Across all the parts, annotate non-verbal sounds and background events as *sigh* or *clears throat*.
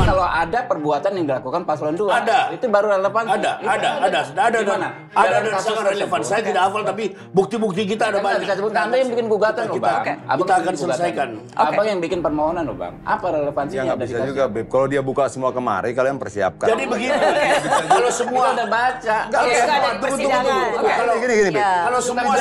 Cuman kalau ada perbuatan yang dilakukan paslon dua, Ada. Itu baru relevan. Ada, ada, ada, ada, ada ada ada ada ada, sangat relevan. Saya tidak hafal tapi bukti-bukti kita ada banyak. Anda yang bikin gugatan loh, Bang. Kita akan selesaikan. Abang yang bikin permohonan loh, Bang. Apa relevansinya? Ya ada, bisa juga, Beb. Kalau dia buka semua kemari, kalian persiapkan. Jadi begini, kalau semua ada baca. Kalau semua ada, ada, Kalau gini gini, iya. Kalau semua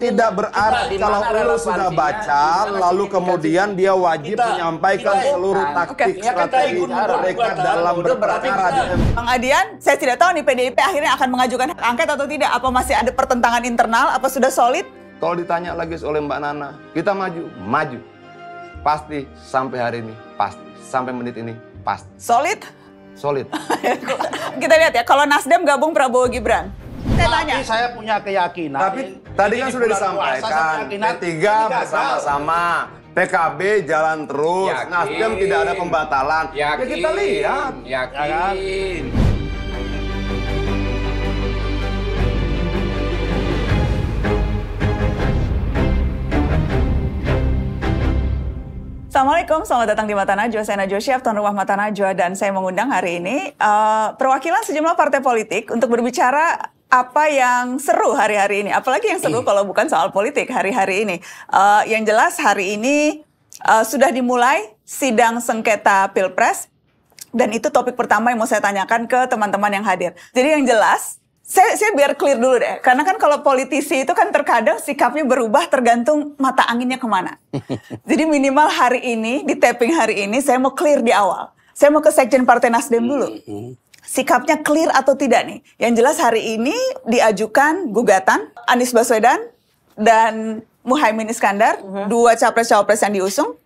tidak berarti kalau lu sudah baca lalu kemudian dia wajib menyampaikan seluruh taktik ya strategi ikut mereka dalam berperkara di MK. Bang Adian, saya tidak tahu nih PDIP akhirnya akan mengajukan hak angket atau tidak. Apa masih ada pertentangan internal? Apa sudah solid? Kalau ditanya lagi oleh Mbak Nana, kita maju, maju. Pasti sampai hari ini, pasti. Sampai menit ini, pasti. Solid? Solid. *laughs* kita lihat ya, kalau Nasdem gabung Prabowo Gibran. Saya tanya. Tapi saya punya keyakinan. Tapi tadi kan sudah disampaikan, p bersama-sama PKB jalan terus, Yakin. Nasdem tidak ada pembatalan. Ya Yakin. Ya kita lihat. Yakin. Ya kan? Assalamualaikum, selamat datang di Mata Najwa. Saya Najwa Syaf, Tuan Rumah Mata Najwa, dan saya mengundang hari ini uh, perwakilan sejumlah partai politik untuk berbicara apa yang seru hari-hari ini? Apalagi yang seru iya. kalau bukan soal politik hari-hari ini. Uh, yang jelas hari ini uh, sudah dimulai sidang sengketa pilpres dan itu topik pertama yang mau saya tanyakan ke teman-teman yang hadir. Jadi yang jelas saya, saya biar clear dulu deh, karena kan kalau politisi itu kan terkadang sikapnya berubah tergantung mata anginnya kemana. *laughs* Jadi minimal hari ini, di tapping hari ini, saya mau clear di awal. Saya mau ke Sekjen Partai Nasdem dulu. Mm-hmm sikapnya clear atau tidak nih? Yang jelas hari ini diajukan gugatan Anies Baswedan dan Muhaimin Iskandar, uh mhm. -huh. dua capres-cawapres yang diusung,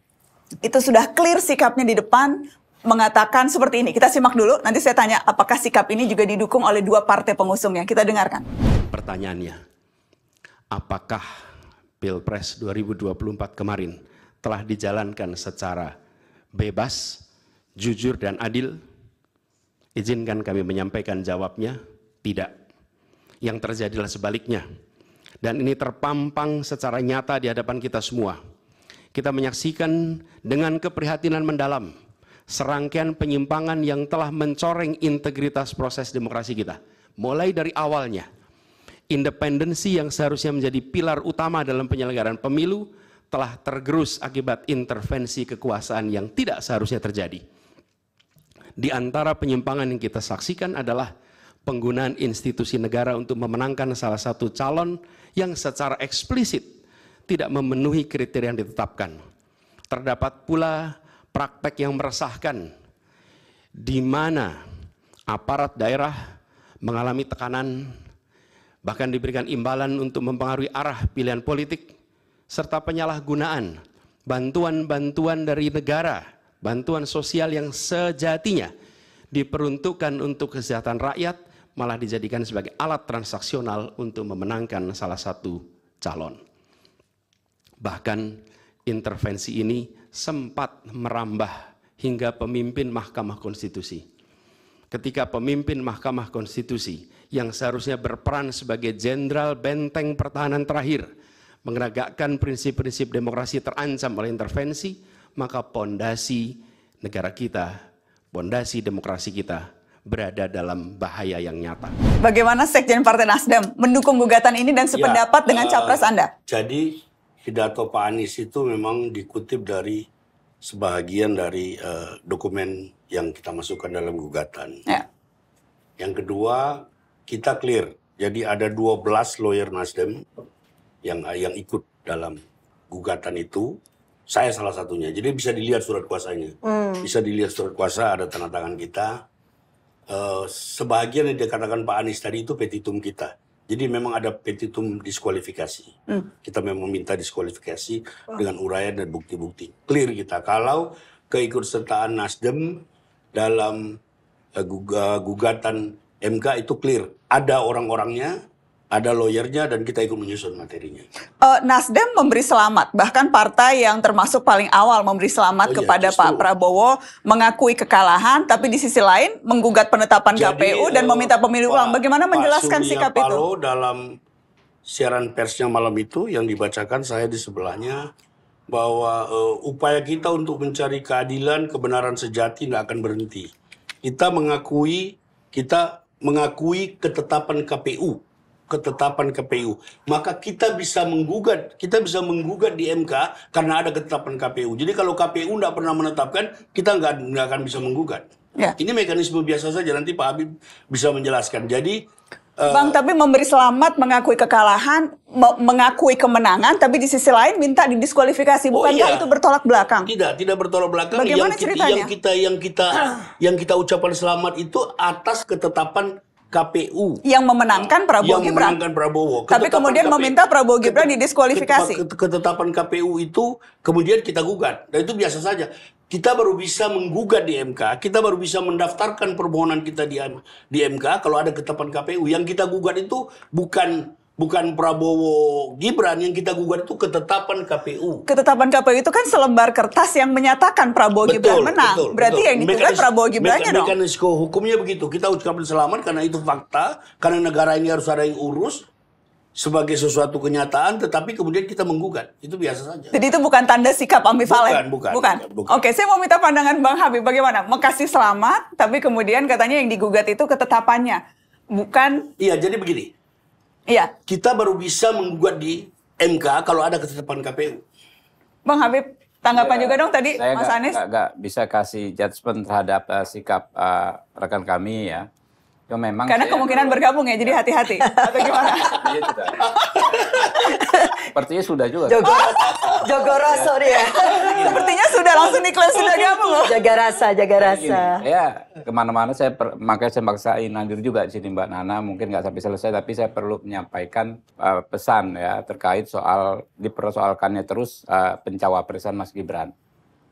itu sudah clear sikapnya di depan mengatakan seperti ini. Kita simak dulu, nanti saya tanya apakah sikap ini juga didukung oleh dua partai pengusungnya. Kita dengarkan. Pertanyaannya, apakah Pilpres 2024 kemarin telah dijalankan secara bebas, jujur dan adil? Izinkan kami menyampaikan jawabnya, tidak. Yang terjadilah sebaliknya. Dan ini terpampang secara nyata di hadapan kita semua. Kita menyaksikan dengan keprihatinan mendalam serangkaian penyimpangan yang telah mencoreng integritas proses demokrasi kita. Mulai dari awalnya, independensi yang seharusnya menjadi pilar utama dalam penyelenggaraan pemilu telah tergerus akibat intervensi kekuasaan yang tidak seharusnya terjadi di antara penyimpangan yang kita saksikan adalah penggunaan institusi negara untuk memenangkan salah satu calon yang secara eksplisit tidak memenuhi kriteria yang ditetapkan. Terdapat pula praktek yang meresahkan di mana aparat daerah mengalami tekanan bahkan diberikan imbalan untuk mempengaruhi arah pilihan politik serta penyalahgunaan bantuan-bantuan dari negara bantuan sosial yang sejatinya diperuntukkan untuk kesehatan rakyat malah dijadikan sebagai alat transaksional untuk memenangkan salah satu calon. Bahkan intervensi ini sempat merambah hingga pemimpin Mahkamah Konstitusi. Ketika pemimpin Mahkamah Konstitusi yang seharusnya berperan sebagai jenderal benteng pertahanan terakhir menegakkan prinsip-prinsip demokrasi terancam oleh intervensi, maka pondasi negara kita, pondasi demokrasi kita berada dalam bahaya yang nyata. Bagaimana Sekjen Partai Nasdem mendukung gugatan ini dan ya, sependapat ya, dengan uh, capres Anda? Jadi pidato Pak Anies itu memang dikutip dari sebahagian dari uh, dokumen yang kita masukkan dalam gugatan. Ya. Yang kedua, kita clear. Jadi ada 12 lawyer Nasdem yang yang ikut dalam gugatan itu saya salah satunya. Jadi bisa dilihat surat kuasanya. Hmm. Bisa dilihat surat kuasa ada tanda tangan kita. Uh, eh, sebagian yang dikatakan Pak Anies tadi itu petitum kita. Jadi memang ada petitum diskualifikasi. Hmm. Kita memang minta diskualifikasi oh. dengan uraian dan bukti-bukti. Clear kita kalau keikutsertaan Nasdem dalam uh, gugatan MK itu clear. Ada orang-orangnya, ada lawyernya dan kita ikut menyusun materinya. Uh, Nasdem memberi selamat, bahkan partai yang termasuk paling awal memberi selamat oh, iya, kepada iya, Pak Prabowo mengakui kekalahan, tapi di sisi lain menggugat penetapan Jadi, KPU dan eh, meminta pemilu ulang. Bagaimana menjelaskan Surya sikap Palo itu? dalam siaran persnya malam itu yang dibacakan saya di sebelahnya bahwa uh, upaya kita untuk mencari keadilan, kebenaran sejati tidak akan berhenti. Kita mengakui kita mengakui ketetapan KPU ketetapan KPU. Maka kita bisa menggugat, kita bisa menggugat di MK karena ada ketetapan KPU. Jadi kalau KPU tidak pernah menetapkan, kita nggak nggak akan bisa menggugat. Ya. Ini mekanisme biasa saja. Nanti Pak Habib bisa menjelaskan. Jadi uh, Bang, tapi memberi selamat, mengakui kekalahan, mengakui kemenangan, tapi di sisi lain minta didiskualifikasi. Oh, Bukankah oh iya. itu bertolak belakang? Tidak, tidak bertolak belakang. Bagaimana yang ceritanya? Kita, yang kita yang kita yang kita ucapan selamat itu atas ketetapan KPU yang memenangkan Prabowo yang Gibran. Memenangkan Prabowo. Tapi kemudian KPU, meminta Prabowo Gibran didiskualifikasi. Ketetapan KPU itu kemudian kita gugat. Dan itu biasa saja. Kita baru bisa menggugat di MK, kita baru bisa mendaftarkan permohonan kita di, di MK kalau ada ketetapan KPU. Yang kita gugat itu bukan bukan Prabowo Gibran yang kita gugat itu ketetapan KPU. Ketetapan KPU itu kan selembar kertas yang menyatakan Prabowo betul, Gibran menang. Betul, Berarti betul. yang digugat mekanis, Prabowo Gibrannya mekanis, dong. Mekanisme hukumnya begitu. Kita ucapkan selamat karena itu fakta, karena negara ini harus ada yang urus sebagai sesuatu kenyataan tetapi kemudian kita menggugat. Itu biasa saja. Jadi itu bukan tanda sikap ambivalen. Bukan, bukan. Bukan. bukan. Oke, saya mau minta pandangan Bang Habib bagaimana? Makasih selamat tapi kemudian katanya yang digugat itu ketetapannya. Bukan Iya, jadi begini Iya. Kita baru bisa menggugat di MK kalau ada ketetapan KPU. Bang Habib, tanggapan ya, juga dong tadi Mas gak, Anies. Saya nggak bisa kasih judgement terhadap uh, sikap uh, rekan kami ya. Ya memang Karena kemungkinan bergabung ya, jadi ya. hati-hati. Atau gimana? *laughs* Iya Sepertinya sudah juga. Jogo, ya. jogo rasa dia. Ya. Sepertinya sudah langsung iklan sudah gabung loh. Jaga rasa, jaga rasa. Ya, kemana-mana saya per, makanya saya maksain hadir juga di sini Mbak Nana. Mungkin nggak sampai selesai, tapi saya perlu menyampaikan uh, pesan ya terkait soal dipersoalkannya terus uh, pencawapresan Mas Gibran.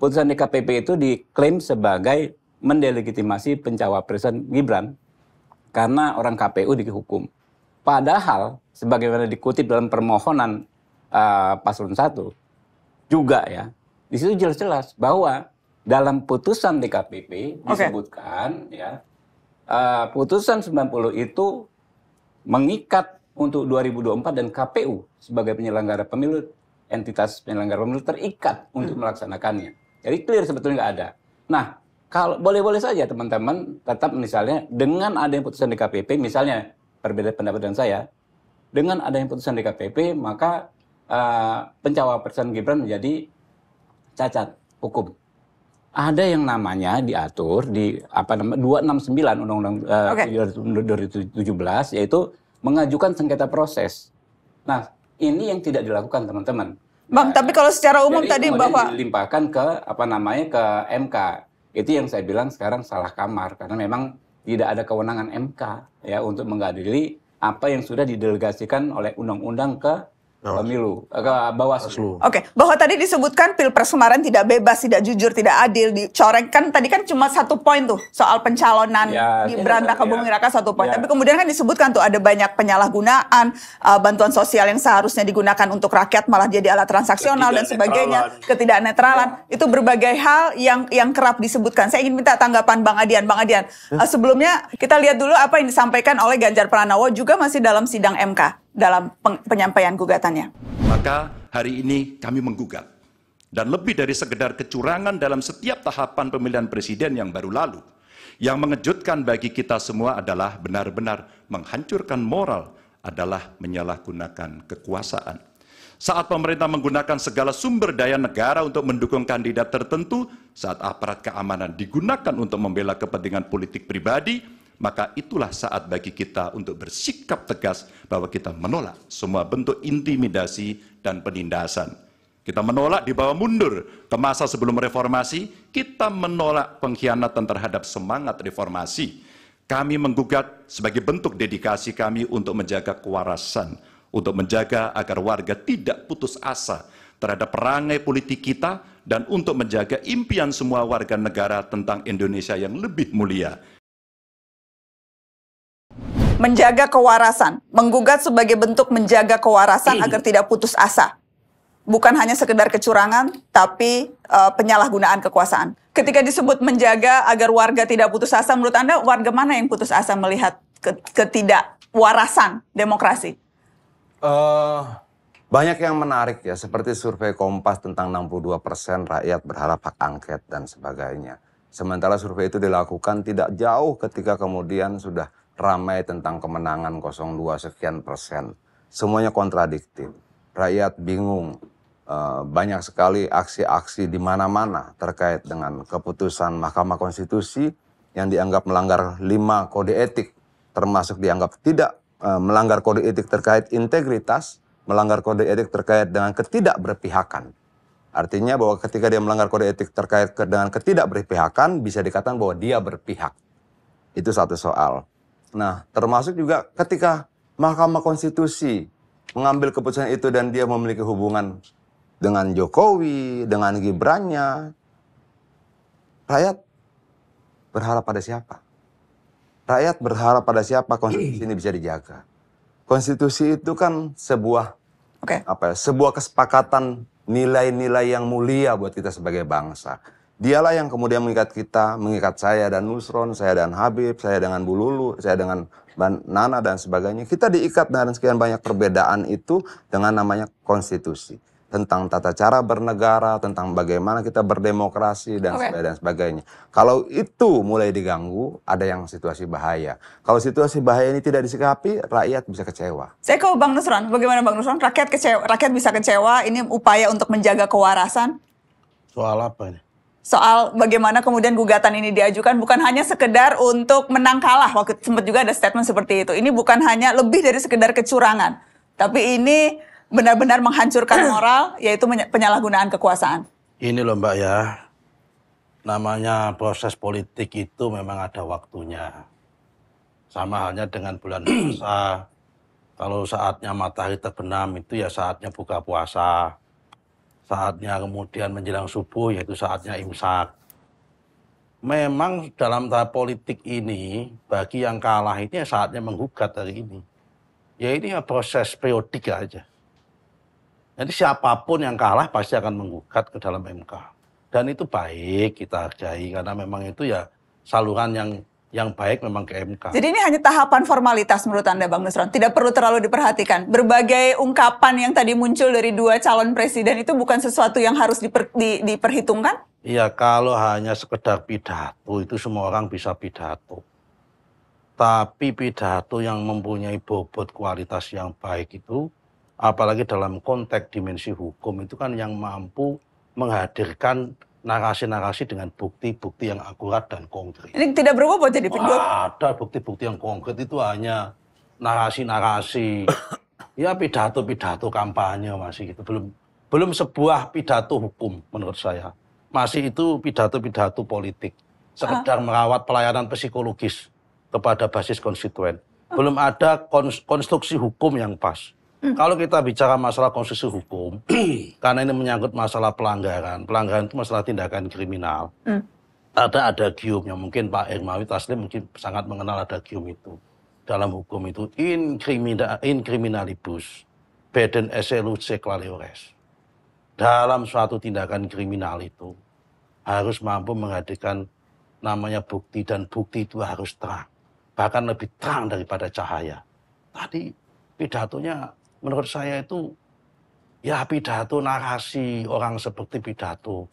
Putusan DKPP itu diklaim sebagai mendelegitimasi pencawapresan Gibran karena orang KPU dihukum. Padahal sebagaimana dikutip dalam permohonan uh, paslon 1 juga ya. Di situ jelas-jelas bahwa dalam putusan DKPP disebutkan okay. ya uh, putusan 90 itu mengikat untuk 2024 dan KPU sebagai penyelenggara pemilu entitas penyelenggara pemilu terikat untuk hmm. melaksanakannya. Jadi clear sebetulnya nggak ada. Nah, kalau boleh-boleh saja teman-teman tetap misalnya dengan ada yang putusan DKPP misalnya perbedaan pendapat dengan saya dengan ada yang putusan DKPP maka uh, pencawapresan Gibran menjadi cacat hukum ada yang namanya diatur di apa nama 269 Undang-Undang uh, okay. 2017 yaitu mengajukan sengketa proses. Nah, ini yang tidak dilakukan teman-teman. Bang, nah, tapi kalau secara umum tadi bahwa dilimpahkan ke apa namanya ke MK. Itu yang saya bilang sekarang salah kamar karena memang tidak ada kewenangan MK ya untuk mengadili apa yang sudah didelegasikan oleh undang-undang ke pemilu agak bawah Bawaslu. Oke, okay. bahwa tadi disebutkan pilpres kemarin tidak bebas, tidak jujur, tidak adil, dicoreng kan tadi kan cuma satu poin tuh soal pencalonan ya, di Beranda kan, ya, ya. Raka satu poin. Ya. Tapi kemudian kan disebutkan tuh ada banyak penyalahgunaan uh, bantuan sosial yang seharusnya digunakan untuk rakyat malah jadi alat transaksional dan sebagainya, ketidaknetralan. Ya. Itu berbagai hal yang yang kerap disebutkan. Saya ingin minta tanggapan Bang Adian, Bang Adian. Uh, sebelumnya kita lihat dulu apa yang disampaikan oleh Ganjar Pranowo juga masih dalam sidang MK dalam penyampaian gugatannya. Maka hari ini kami menggugat dan lebih dari sekedar kecurangan dalam setiap tahapan pemilihan presiden yang baru lalu. Yang mengejutkan bagi kita semua adalah benar-benar menghancurkan moral adalah menyalahgunakan kekuasaan. Saat pemerintah menggunakan segala sumber daya negara untuk mendukung kandidat tertentu, saat aparat keamanan digunakan untuk membela kepentingan politik pribadi, maka itulah saat bagi kita untuk bersikap tegas bahwa kita menolak semua bentuk intimidasi dan penindasan. Kita menolak di bawah mundur ke masa sebelum reformasi, kita menolak pengkhianatan terhadap semangat reformasi. Kami menggugat sebagai bentuk dedikasi kami untuk menjaga kewarasan, untuk menjaga agar warga tidak putus asa terhadap perangai politik kita dan untuk menjaga impian semua warga negara tentang Indonesia yang lebih mulia menjaga kewarasan, menggugat sebagai bentuk menjaga kewarasan iya. agar tidak putus asa. Bukan hanya sekedar kecurangan, tapi uh, penyalahgunaan kekuasaan. Ketika disebut menjaga agar warga tidak putus asa, menurut Anda warga mana yang putus asa melihat ketidakwarasan demokrasi? Uh, banyak yang menarik ya, seperti survei Kompas tentang 62 persen rakyat berharap hak angket dan sebagainya. Sementara survei itu dilakukan tidak jauh ketika kemudian sudah ramai tentang kemenangan 02 sekian persen. Semuanya kontradiktif. Rakyat bingung. Eh, banyak sekali aksi-aksi di mana-mana terkait dengan keputusan Mahkamah Konstitusi yang dianggap melanggar lima kode etik, termasuk dianggap tidak eh, melanggar kode etik terkait integritas, melanggar kode etik terkait dengan ketidakberpihakan. Artinya bahwa ketika dia melanggar kode etik terkait dengan ketidakberpihakan, bisa dikatakan bahwa dia berpihak. Itu satu soal. Nah, termasuk juga ketika Mahkamah Konstitusi mengambil keputusan itu dan dia memiliki hubungan dengan Jokowi, dengan Gibran-nya, rakyat berharap pada siapa? Rakyat berharap pada siapa konstitusi ini bisa dijaga? Konstitusi itu kan sebuah okay. apa? Ya, sebuah kesepakatan nilai-nilai yang mulia buat kita sebagai bangsa. Dialah yang kemudian mengikat kita, mengikat saya dan Nusron, saya dan Habib, saya dengan Bululu, saya dengan Nana dan sebagainya. Kita diikat dengan sekian banyak perbedaan itu dengan namanya konstitusi. Tentang tata cara bernegara, tentang bagaimana kita berdemokrasi dan, okay. sebagainya, sebagainya. Kalau itu mulai diganggu, ada yang situasi bahaya. Kalau situasi bahaya ini tidak disikapi, rakyat bisa kecewa. Saya ke Bang Nusron, bagaimana Bang Nusron? Rakyat kecewa, rakyat bisa kecewa. Ini upaya untuk menjaga kewarasan. Soal apa ini? soal bagaimana kemudian gugatan ini diajukan bukan hanya sekedar untuk menang kalah waktu sempat juga ada statement seperti itu ini bukan hanya lebih dari sekedar kecurangan tapi ini benar-benar menghancurkan *clears throat* moral yaitu penyalahgunaan kekuasaan ini loh mbak ya namanya proses politik itu memang ada waktunya sama halnya dengan bulan puasa *clears throat* kalau saatnya matahari terbenam itu ya saatnya buka puasa saatnya kemudian menjelang subuh yaitu saatnya imsak. Memang dalam tahap politik ini bagi yang kalah ini ya saatnya menggugat hari ini. Ya ini ya proses periodik aja. Jadi siapapun yang kalah pasti akan menggugat ke dalam MK. Dan itu baik kita hargai karena memang itu ya saluran yang yang baik memang ke MK. Jadi ini hanya tahapan formalitas menurut Anda Bang Nusron, tidak perlu terlalu diperhatikan. Berbagai ungkapan yang tadi muncul dari dua calon presiden itu bukan sesuatu yang harus diper, di, diperhitungkan? Iya, kalau hanya sekedar pidato itu semua orang bisa pidato. Tapi pidato yang mempunyai bobot kualitas yang baik itu apalagi dalam konteks dimensi hukum itu kan yang mampu menghadirkan narasi-narasi dengan bukti-bukti yang akurat dan konkret. Ini tidak berubah jadi pendukung? Ada bukti-bukti yang konkret itu hanya narasi-narasi. *coughs* ya pidato-pidato kampanye masih gitu. Belum belum sebuah pidato hukum menurut saya. Masih itu pidato-pidato politik. Sekedar ah. merawat pelayanan psikologis kepada basis konstituen. Ah. Belum ada konstruksi hukum yang pas. Hmm. Kalau kita bicara masalah konstitusi hukum, *clears throat* karena ini menyangkut masalah pelanggaran, pelanggaran itu masalah tindakan kriminal. Hmm. Ada gium yang mungkin Pak Ermawi Taslim mungkin sangat mengenal ada gium itu. Dalam hukum itu incrimina, incriminalibus beden esse luce Dalam suatu tindakan kriminal itu harus mampu menghadirkan namanya bukti dan bukti itu harus terang. Bahkan lebih terang daripada cahaya. Tadi pidatonya menurut saya itu ya pidato narasi orang seperti pidato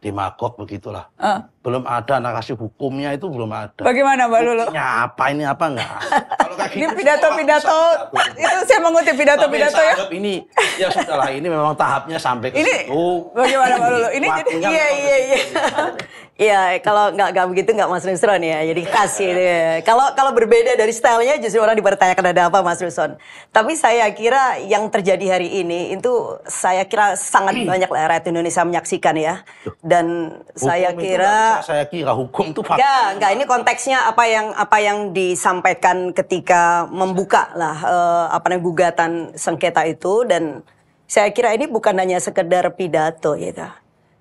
di demagog begitulah. Uh belum ada narasi kasih hukumnya itu belum ada. Bagaimana Mbak Lulu? Ya apa ini apa enggak? Kalau ini pidato-pidato itu saya mengutip pidato-pidato ya. Ini ya setelah ini memang tahapnya sampai ke ini, situ. Bagaimana Mbak Lulu? Ini jadi iya iya iya. Iya, kalau nggak nggak begitu nggak Mas Nusron ya. Jadi khas gitu Kalau kalau berbeda dari stylenya justru orang dipertanyakan ada apa Mas Nusron. Tapi saya kira yang terjadi hari ini itu saya kira sangat hmm. banyak lah rakyat Indonesia menyaksikan ya. Dan saya kira saya kira hukum itu fakta. Ya, enggak ini konteksnya apa yang apa yang disampaikan ketika membuka lah eh, apa namanya gugatan sengketa itu dan saya kira ini bukan hanya sekedar pidato gitu.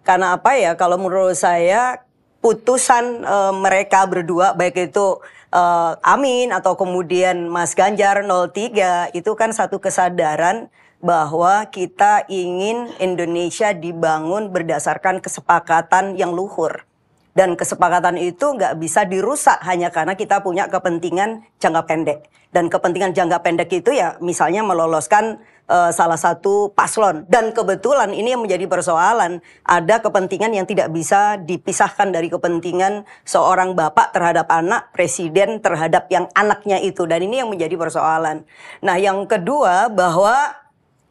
Karena apa ya kalau menurut saya putusan eh, mereka berdua baik itu eh, Amin atau kemudian Mas Ganjar 03 itu kan satu kesadaran bahwa kita ingin Indonesia dibangun berdasarkan kesepakatan yang luhur. Dan kesepakatan itu nggak bisa dirusak hanya karena kita punya kepentingan jangka pendek. Dan kepentingan jangka pendek itu ya misalnya meloloskan uh, salah satu paslon. Dan kebetulan ini yang menjadi persoalan. Ada kepentingan yang tidak bisa dipisahkan dari kepentingan seorang bapak terhadap anak, presiden terhadap yang anaknya itu. Dan ini yang menjadi persoalan. Nah yang kedua bahwa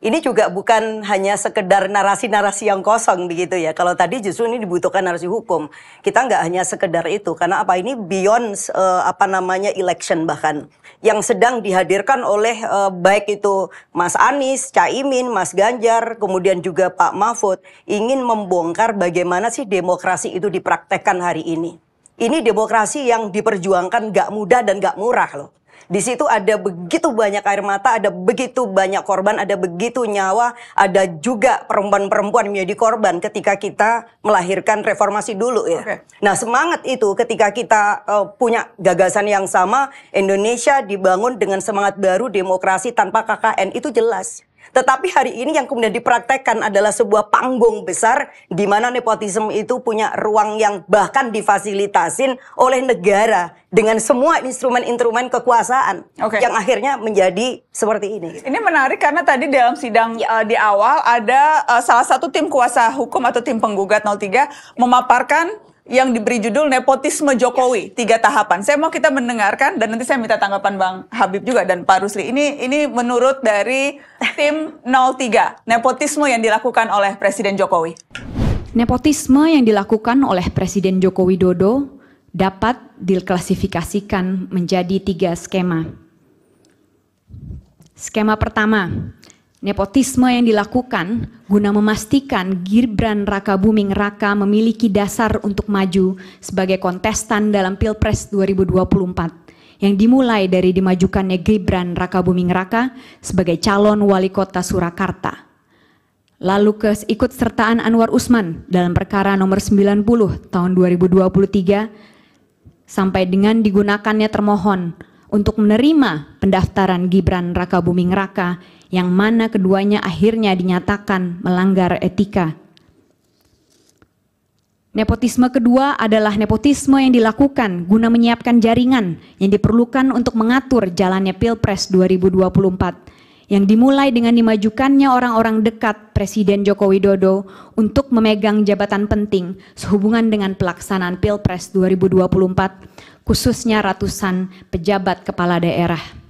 ini juga bukan hanya sekedar narasi-narasi yang kosong begitu ya. Kalau tadi justru ini dibutuhkan narasi hukum. Kita nggak hanya sekedar itu karena apa ini beyond uh, apa namanya election bahkan yang sedang dihadirkan oleh uh, baik itu Mas Anies, Caimin, Mas Ganjar, kemudian juga Pak Mahfud ingin membongkar bagaimana sih demokrasi itu dipraktekkan hari ini. Ini demokrasi yang diperjuangkan nggak mudah dan nggak murah loh. Di situ ada begitu banyak air mata, ada begitu banyak korban, ada begitu nyawa, ada juga perempuan-perempuan menjadi korban ketika kita melahirkan reformasi dulu ya. Okay. Nah, semangat itu ketika kita uh, punya gagasan yang sama, Indonesia dibangun dengan semangat baru demokrasi tanpa KKN itu jelas. Tetapi hari ini yang kemudian dipraktekkan adalah sebuah panggung besar di mana nepotisme itu punya ruang yang bahkan difasilitasin oleh negara dengan semua instrumen-instrumen kekuasaan okay. yang akhirnya menjadi seperti ini. Ini menarik karena tadi dalam sidang ya. uh, di awal ada uh, salah satu tim kuasa hukum atau tim penggugat 03 memaparkan yang diberi judul nepotisme Jokowi tiga tahapan. Saya mau kita mendengarkan dan nanti saya minta tanggapan Bang Habib juga dan Pak Rusli. Ini ini menurut dari tim 03 nepotisme yang dilakukan oleh Presiden Jokowi. Nepotisme yang dilakukan oleh Presiden Joko Widodo dapat diklasifikasikan menjadi tiga skema. Skema pertama, Nepotisme yang dilakukan guna memastikan Gibran Raka Buming Raka memiliki dasar untuk maju sebagai kontestan dalam Pilpres 2024 yang dimulai dari dimajukannya Gibran Raka Buming Raka sebagai calon wali kota Surakarta. Lalu keikut sertaan Anwar Usman dalam perkara nomor 90 tahun 2023 sampai dengan digunakannya termohon untuk menerima pendaftaran Gibran Raka Buming Raka yang mana keduanya akhirnya dinyatakan melanggar etika. Nepotisme kedua adalah nepotisme yang dilakukan guna menyiapkan jaringan yang diperlukan untuk mengatur jalannya Pilpres 2024 yang dimulai dengan dimajukannya orang-orang dekat Presiden Joko Widodo untuk memegang jabatan penting sehubungan dengan pelaksanaan Pilpres 2024 khususnya ratusan pejabat kepala daerah.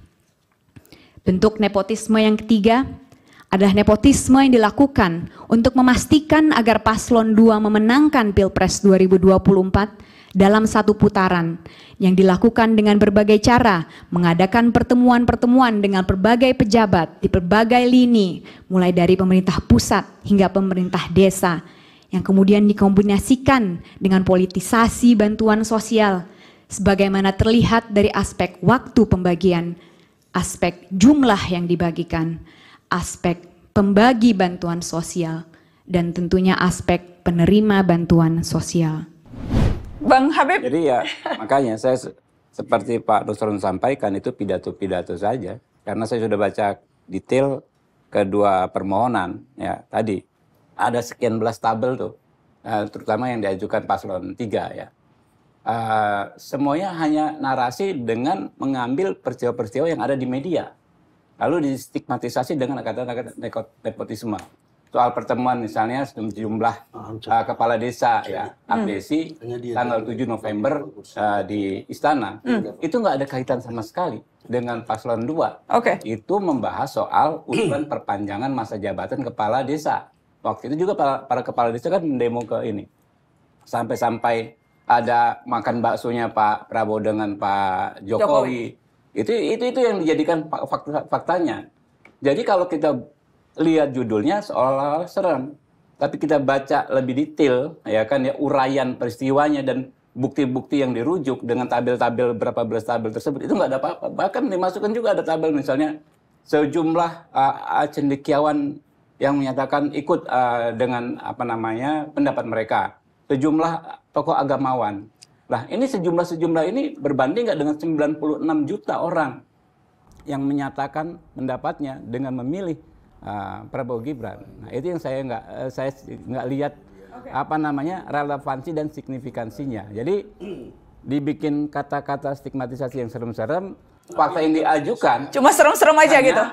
Bentuk nepotisme yang ketiga adalah nepotisme yang dilakukan untuk memastikan agar paslon 2 memenangkan Pilpres 2024 dalam satu putaran yang dilakukan dengan berbagai cara, mengadakan pertemuan-pertemuan dengan berbagai pejabat di berbagai lini, mulai dari pemerintah pusat hingga pemerintah desa, yang kemudian dikombinasikan dengan politisasi bantuan sosial, sebagaimana terlihat dari aspek waktu pembagian aspek jumlah yang dibagikan, aspek pembagi bantuan sosial, dan tentunya aspek penerima bantuan sosial. Bang Habib. Jadi ya makanya saya seperti Pak Nusron sampaikan itu pidato-pidato saja. Karena saya sudah baca detail kedua permohonan ya tadi. Ada sekian belas tabel tuh. Nah, terutama yang diajukan paslon tiga ya uh, semuanya hanya narasi dengan mengambil peristiwa-peristiwa yang ada di media. Lalu distigmatisasi dengan kata-kata nepotisme. Soal pertemuan misalnya sejumlah uh, eh, kepala desa ya, Abdesi hmm. tanggal 7 November uh, di istana. Hmm. Itu nggak ada kaitan sama sekali dengan paslon 2. Okay. Itu membahas soal usulan perpanjangan masa jabatan kepala desa. Waktu itu juga para, para kepala desa kan mendemo ke ini. Sampai-sampai ada makan baksonya Pak Prabowo dengan Pak Jokowi. Jokowi. Itu itu itu yang dijadikan fakta, faktanya. Jadi kalau kita lihat judulnya seolah-olah serem, tapi kita baca lebih detail ya kan ya uraian peristiwanya dan bukti-bukti yang dirujuk dengan tabel-tabel berapa belas tabel tersebut itu nggak ada apa-apa. Bahkan dimasukkan juga ada tabel misalnya sejumlah uh, cendekiawan yang menyatakan ikut uh, dengan apa namanya pendapat mereka sejumlah tokoh agamawan. Nah, ini sejumlah-sejumlah ini berbanding nggak dengan 96 juta orang yang menyatakan pendapatnya dengan memilih uh, Prabowo Gibran. Nah, itu yang saya nggak uh, saya nggak lihat okay. apa namanya relevansi dan signifikansinya. Jadi dibikin kata-kata stigmatisasi yang serem-serem, fakta yang diajukan cuma serem-serem aja gitu.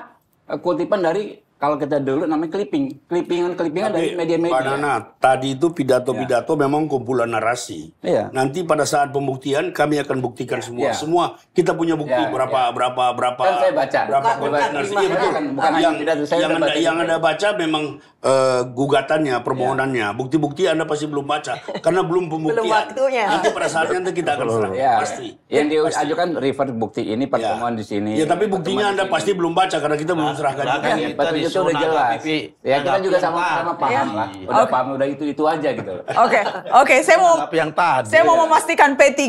Kutipan dari kalau kita dulu namanya clipping, clippingan-clippingan dari media-media. Pak Nana, tadi itu pidato-pidato ya. memang kumpulan narasi. Ya. Nanti pada saat pembuktian kami akan buktikan ya. semua. Ya. Semua kita punya bukti ya. berapa ya. berapa berapa. Kan saya baca. Berapa bukan, bukan, narasi iya, betul. Bukan yang pidato saya yang anda, yang anda baca memang uh, gugatannya, iya. permohonannya, bukti-bukti ya. anda pasti belum baca karena belum pembuktian. belum waktunya. Nanti pada saatnya nanti kita akan serang. Ya. Pasti. Yang iya, diajukan river bukti ini pertemuan ya. di sini. Ya tapi buktinya anda pasti belum baca karena kita belum ah, serahkan itu udah jelas. TV, ya kita juga sama-sama paham lah. Iya. Udah okay. paham udah itu itu aja gitu. Oke oke saya mau yang tadi. Saya mau ya. memastikan P3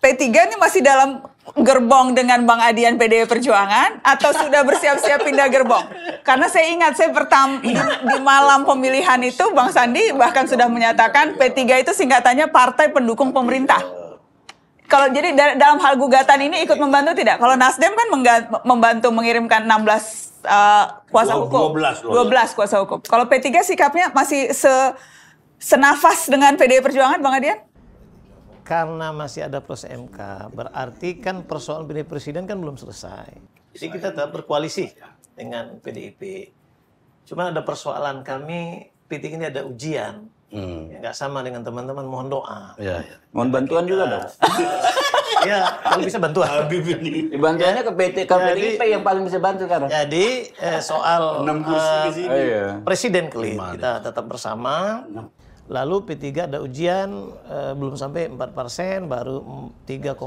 P3 ini masih dalam gerbong dengan Bang Adian PDI Perjuangan atau sudah bersiap-siap pindah gerbong? Karena saya ingat saya pertama di, di malam pemilihan itu Bang Sandi bahkan sudah menyatakan P3 itu singkatannya Partai Pendukung Pemerintah kalau jadi dalam hal gugatan ini ikut membantu tidak? Kalau Nasdem kan membantu mengirimkan 16 uh, eh, kuasa 12, hukum. 12, 12 kuasa hukum. Kalau P3 sikapnya masih se senafas dengan PDI Perjuangan Bang Adian? Karena masih ada proses MK, berarti kan persoalan PD Presiden kan belum selesai. Jadi kita tetap berkoalisi dengan PDIP. Cuma ada persoalan kami, P3 ini ada ujian Hmm. sama dengan teman-teman, mohon doa. Ya, ya. Mohon bantuan juga dong. *laughs* Ya, kalau bisa bantuan. Bantuannya ke PT KPDIP yang paling bisa bantu sekarang. Jadi eh, soal uh, presiden kelima kita tetap bersama. Lalu P3 ada ujian eh, belum sampai 4 persen, baru 3,87.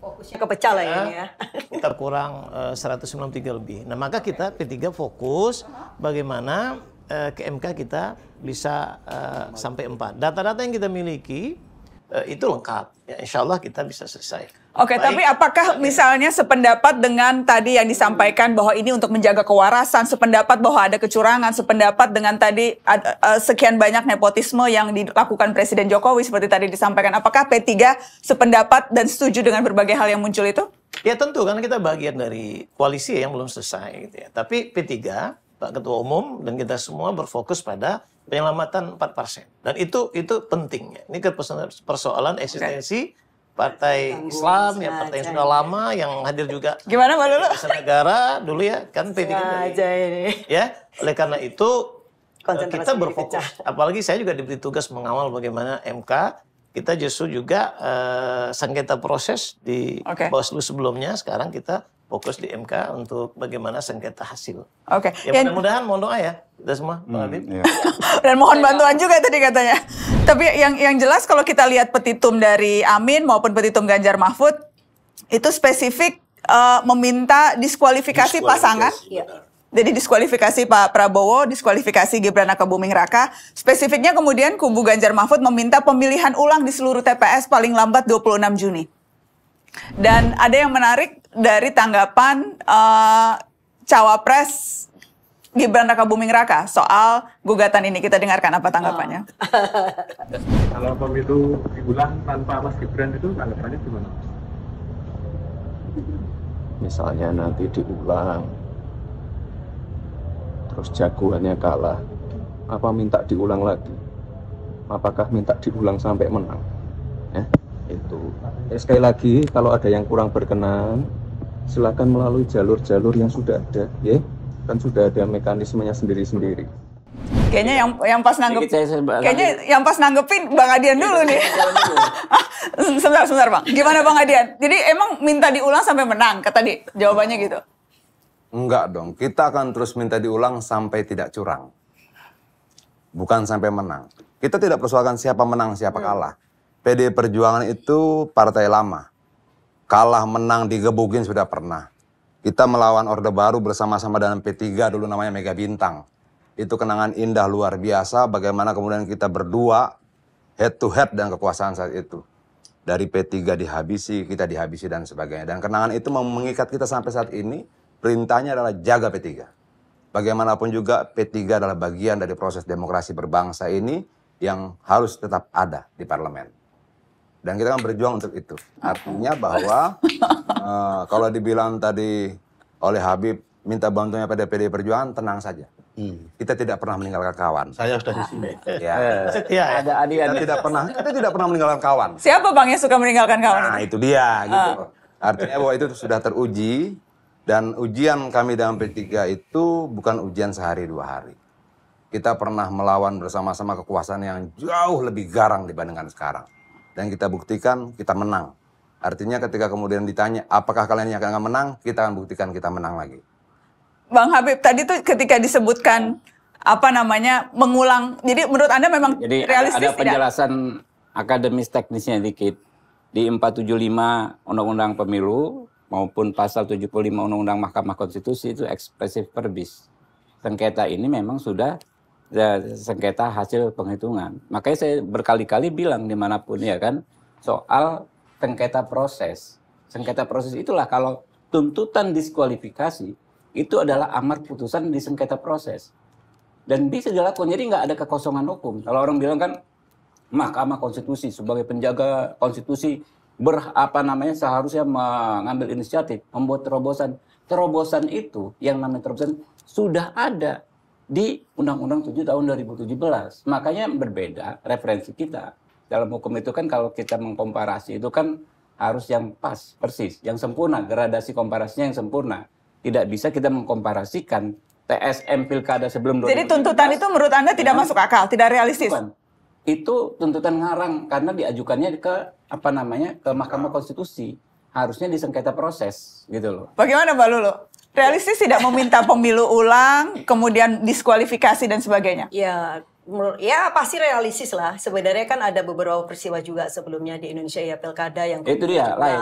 Fokusnya kepecah lah ya, ya. kita kurang eh, 193 lebih. Nah maka kita P3 fokus bagaimana uh, ke MK kita bisa uh, sampai empat. Data-data yang kita miliki uh, itu lengkap. Ya, insya Allah kita bisa selesai. Oke, okay, tapi apakah misalnya sependapat dengan tadi yang disampaikan bahwa ini untuk menjaga kewarasan, sependapat bahwa ada kecurangan, sependapat dengan tadi ada, uh, sekian banyak nepotisme yang dilakukan Presiden Jokowi seperti tadi disampaikan. Apakah P3 sependapat dan setuju dengan berbagai hal yang muncul itu? Ya tentu, karena kita bagian dari koalisi yang belum selesai gitu ya. Tapi P3 Pak Ketua Umum dan kita semua berfokus pada penyelamatan 4%. Dan itu itu pentingnya. Ini persoalan eksistensi okay. Partai Tanggung Islam, ya partai yang sudah ya. lama, yang hadir juga. Gimana Mbak Lulu? Negara dulu ya, kan PDI. Aja ini. Ya, oleh karena itu eh, kita berfokus. Apalagi saya juga diberi tugas mengawal bagaimana MK. Kita justru juga uh, sengketa proses di okay. Bawaslu sebelumnya. Sekarang kita fokus di MK untuk bagaimana sengketa hasil. Oke. Okay. Ya, mudah-mudahan mohon doa ya kita semua, hmm, Bang Habib. Iya. *laughs* Dan mohon bantuan juga tadi katanya. Tapi yang yang jelas kalau kita lihat petitum dari Amin maupun petitum Ganjar Mahfud itu spesifik uh, meminta diskualifikasi, diskualifikasi pasangan. Iya. Jadi diskualifikasi Pak Prabowo, diskualifikasi Gibran Rakabuming Raka. Spesifiknya kemudian kubu Ganjar Mahfud meminta pemilihan ulang di seluruh TPS paling lambat 26 Juni. Dan ada yang menarik dari tanggapan uh, cawapres Gibran Raka Buming Raka soal gugatan ini. Kita dengarkan apa tanggapannya. *laughs* Kalau pemilu diulang tanpa Mas Gibran itu tanggapannya gimana? Misalnya nanti diulang, terus jagoannya kalah, apa minta diulang lagi? Apakah minta diulang sampai menang? Eh? itu eh, sekali lagi kalau ada yang kurang berkenan silakan melalui jalur-jalur yang sudah ada ya kan sudah ada mekanismenya sendiri-sendiri Kayaknya yang yang pas nanggep, kayaknya yang pas nanggepin Bang Adian dulu nih. *laughs* sebentar, sebentar Bang. Gimana Bang Adian? Jadi emang minta diulang sampai menang, kata tadi jawabannya gitu. Enggak dong, kita akan terus minta diulang sampai tidak curang. Bukan sampai menang. Kita tidak persoalkan siapa menang, siapa hmm. kalah. Hmm PD Perjuangan itu partai lama. Kalah menang digebukin sudah pernah. Kita melawan Orde Baru bersama-sama dengan P3 dulu namanya Mega Bintang. Itu kenangan indah luar biasa bagaimana kemudian kita berdua head to head dan kekuasaan saat itu. Dari P3 dihabisi, kita dihabisi dan sebagainya. Dan kenangan itu mengikat kita sampai saat ini, perintahnya adalah jaga P3. Bagaimanapun juga P3 adalah bagian dari proses demokrasi berbangsa ini yang harus tetap ada di parlemen. Dan kita akan berjuang untuk itu. Artinya bahwa uh, *laughs* kalau dibilang tadi oleh Habib minta bantunya pada PD Perjuangan, tenang saja. Hmm. Kita tidak pernah meninggalkan kawan. Saya sudah di sini. *laughs* Ya. Setia. Eh, ya. Ada Adi. Kita tidak pernah, kita tidak pernah meninggalkan kawan. Siapa bang yang suka meninggalkan kawan? Nah itu, itu dia. Gitu. Uh. Artinya bahwa itu sudah teruji dan ujian kami dalam P3 itu bukan ujian sehari dua hari. Kita pernah melawan bersama-sama kekuasaan yang jauh lebih garang dibandingkan sekarang dan kita buktikan kita menang. Artinya ketika kemudian ditanya apakah kalian yang akan menang, kita akan buktikan kita menang lagi. Bang Habib tadi tuh ketika disebutkan apa namanya mengulang, jadi menurut anda memang jadi realistis ada, ada penjelasan tidak? akademis teknisnya dikit di 475 Undang-Undang Pemilu maupun pasal 75 Undang-Undang Mahkamah Konstitusi itu ekspresif perbis. Tengketa ini memang sudah ya, sengketa hasil penghitungan. Makanya saya berkali-kali bilang dimanapun ya kan soal sengketa proses. Sengketa proses itulah kalau tuntutan diskualifikasi itu adalah amar putusan di sengketa proses dan bisa dilakukan. Jadi nggak ada kekosongan hukum. Kalau orang bilang kan Mahkamah Konstitusi sebagai penjaga konstitusi berapa namanya seharusnya mengambil inisiatif, membuat terobosan. Terobosan itu yang namanya terobosan sudah ada di Undang-Undang 7 tahun 2017. Makanya berbeda referensi kita. Dalam hukum itu kan kalau kita mengkomparasi itu kan harus yang pas, persis, yang sempurna, gradasi komparasinya yang sempurna. Tidak bisa kita mengkomparasikan TSM pilkada sebelum Jadi tuntutan itu menurut Anda tidak masuk akal, tidak realistis. Bukan. Itu tuntutan ngarang karena diajukannya ke apa namanya? ke Mahkamah Konstitusi. Harusnya disengketa proses gitu loh. Bagaimana Mbak Lulu? realistis tidak meminta pemilu ulang, kemudian diskualifikasi dan sebagainya. Ya, ya pasti realistis lah. Sebenarnya kan ada beberapa peristiwa juga sebelumnya di Indonesia ya pilkada yang itu dia ulang. lain.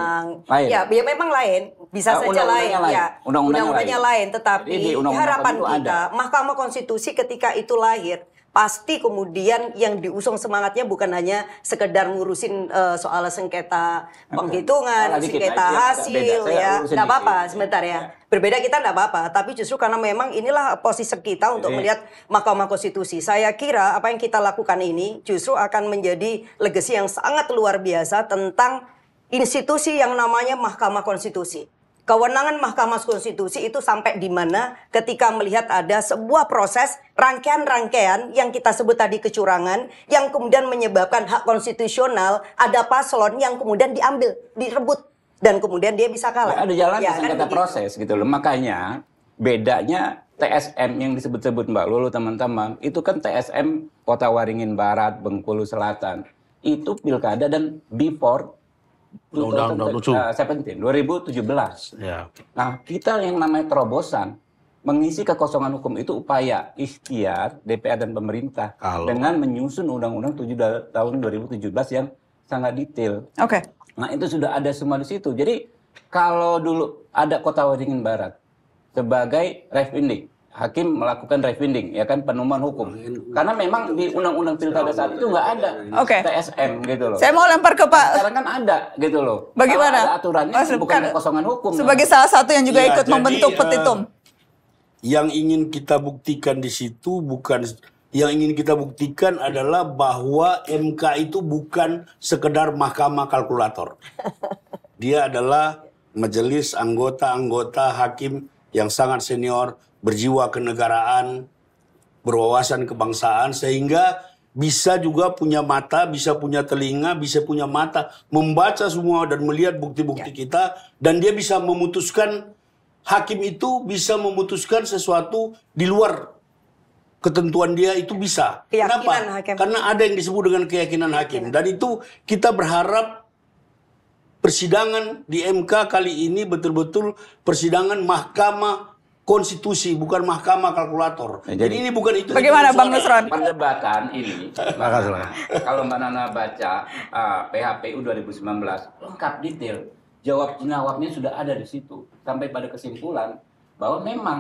lain. Ya, ya memang lain, bisa ya, saja lain. lain. Ya, undang-undangnya, undang lain. lain. Tetapi Jadi, undang-undang harapan kita, ada. Mahkamah Konstitusi ketika itu lahir pasti kemudian yang diusung semangatnya bukan hanya sekedar ngurusin uh, soal sengketa nah, penghitungan, sengketa ya, hasil ya. tidak apa-apa sebentar ya. ya. Berbeda kita tidak apa-apa, tapi justru karena memang inilah posisi kita untuk iya. melihat Mahkamah Konstitusi. Saya kira apa yang kita lakukan ini justru akan menjadi legasi yang sangat luar biasa tentang institusi yang namanya Mahkamah Konstitusi kewenangan Mahkamah Konstitusi itu sampai di mana ketika melihat ada sebuah proses rangkaian-rangkaian yang kita sebut tadi kecurangan yang kemudian menyebabkan hak konstitusional ada paslon yang kemudian diambil, direbut dan kemudian dia bisa kalah. Ya, ada jalan ya, kan proses gitu loh. Makanya bedanya TSM yang disebut-sebut Mbak Lulu teman-teman itu kan TSM Kota Waringin Barat, Bengkulu Selatan itu pilkada dan before Undang-Undang uh, 17 2017. Ya. Nah, kita yang namanya terobosan mengisi kekosongan hukum itu upaya ikhtiar DPR dan pemerintah Halo. dengan menyusun Undang-Undang tahun 2017 yang sangat detail. Oke. Okay. Nah itu sudah ada semua di situ. Jadi kalau dulu ada kota Waringin Barat sebagai refinding hakim melakukan refinding ya kan penuman hukum karena memang di undang-undang pilkada saat itu nggak ada okay. TSM gitu loh saya mau lempar ke Pak sekarang kan ada gitu loh bagaimana ada aturannya Mas, bukan kosongan hukum sebagai kan? salah satu yang juga ya, ikut jadi, membentuk eh, petitum yang ingin kita buktikan di situ bukan yang ingin kita buktikan adalah bahwa MK itu bukan sekedar mahkamah kalkulator dia adalah majelis anggota-anggota hakim yang sangat senior berjiwa kenegaraan, berwawasan kebangsaan sehingga bisa juga punya mata, bisa punya telinga, bisa punya mata membaca semua dan melihat bukti-bukti ya. kita dan dia bisa memutuskan hakim itu bisa memutuskan sesuatu di luar ketentuan dia itu bisa. Keyakinan Kenapa? Hakim. Karena ada yang disebut dengan keyakinan, keyakinan hakim ya. dan itu kita berharap persidangan di MK kali ini betul-betul persidangan mahkamah konstitusi bukan mahkamah kalkulator. Ya, jadi, jadi ini bukan itu. Bagaimana Bang Nusron? Perdebatan ini. Nana, kalau Mbak Nana baca uh, PHPU 2019 lengkap detail. Jawab jawabnya sudah ada di situ sampai pada kesimpulan bahwa memang